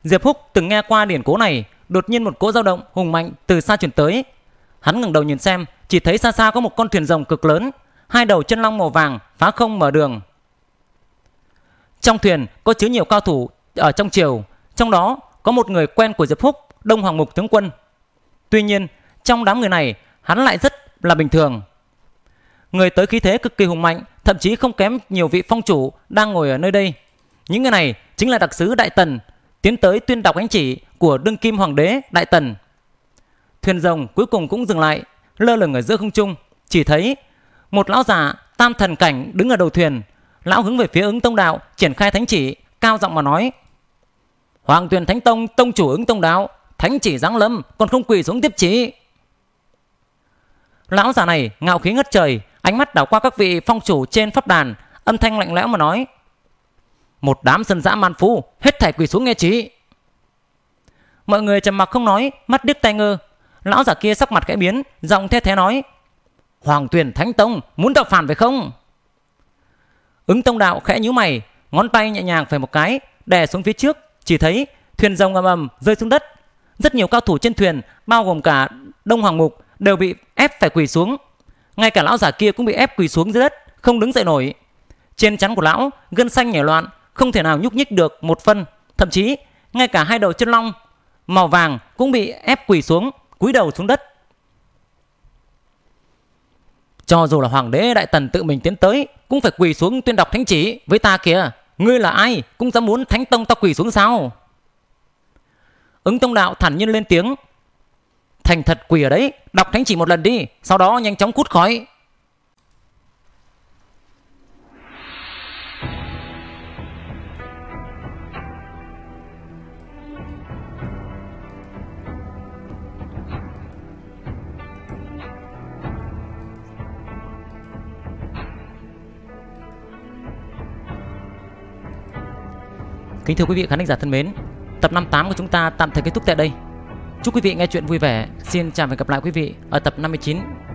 Diệp Húc từng nghe qua điển cố này, đột nhiên một cỗ dao động hùng mạnh từ xa truyền tới, Hắn ngẩng đầu nhìn xem, chỉ thấy xa xa có một con thuyền rồng cực lớn, hai đầu chân long màu vàng phá không mở đường. Trong thuyền có chứa nhiều cao thủ ở trong triều, trong đó có một người quen của Diệp Phúc, Đông Hoàng Mục tướng quân. Tuy nhiên, trong đám người này, hắn lại rất là bình thường. Người tới khí thế cực kỳ hùng mạnh, thậm chí không kém nhiều vị phong chủ đang ngồi ở nơi đây. Những người này chính là đặc sứ Đại Tần, tiến tới tuyên đọc ánh chỉ của đương kim hoàng đế Đại Tần. Thuyền rồng cuối cùng cũng dừng lại, lơ lửng ở giữa không trung, chỉ thấy một lão già tam thần cảnh đứng ở đầu thuyền, lão hướng về phía ứng tông đạo, triển khai thánh chỉ, cao giọng mà nói: "Hoàng thuyền Thánh Tông tông chủ ứng tông đạo, thánh chỉ giáng lâm, còn không quỳ xuống tiếp chỉ." Lão già này ngạo khí ngất trời, ánh mắt đảo qua các vị phong chủ trên pháp đàn, âm thanh lạnh lẽo mà nói: "Một đám dân dã man phu, hết thảy quỳ xuống nghe chỉ." Mọi người trầm mặc không nói, mắt điếc tai ngơ, Lão giả kia sắc mặt khẽ biến, giọng thét thế nói. Hoàng tuyển Thánh Tông muốn tạo phản phải không? Ứng Tông Đạo khẽ nhíu mày, ngón tay nhẹ nhàng phải một cái, đè xuống phía trước, chỉ thấy thuyền rồng ầm ầm rơi xuống đất. Rất nhiều cao thủ trên thuyền, bao gồm cả Đông Hoàng Mục, đều bị ép phải quỳ xuống. Ngay cả lão giả kia cũng bị ép quỳ xuống dưới đất, không đứng dậy nổi. Trên chắn của lão, gân xanh nhảy loạn, không thể nào nhúc nhích được một phân. Thậm chí, ngay cả hai đầu chân long màu vàng cũng bị ép quỳ xuống cúi đầu xuống đất cho dù là hoàng đế đại tần tự mình tiến tới cũng phải quỳ xuống tuyên đọc thánh chỉ với ta kìa ngươi là ai cũng dám muốn thánh tông ta quỳ xuống sao ứng tông đạo thản nhiên lên tiếng thành thật quỳ ở đấy đọc thánh chỉ một lần đi sau đó nhanh chóng cút khói. Kính thưa quý vị khán thính giả thân mến, tập 58 của chúng ta tạm thời kết thúc tại đây. Chúc quý vị nghe chuyện vui vẻ. Xin chào và gặp lại quý vị ở tập 59.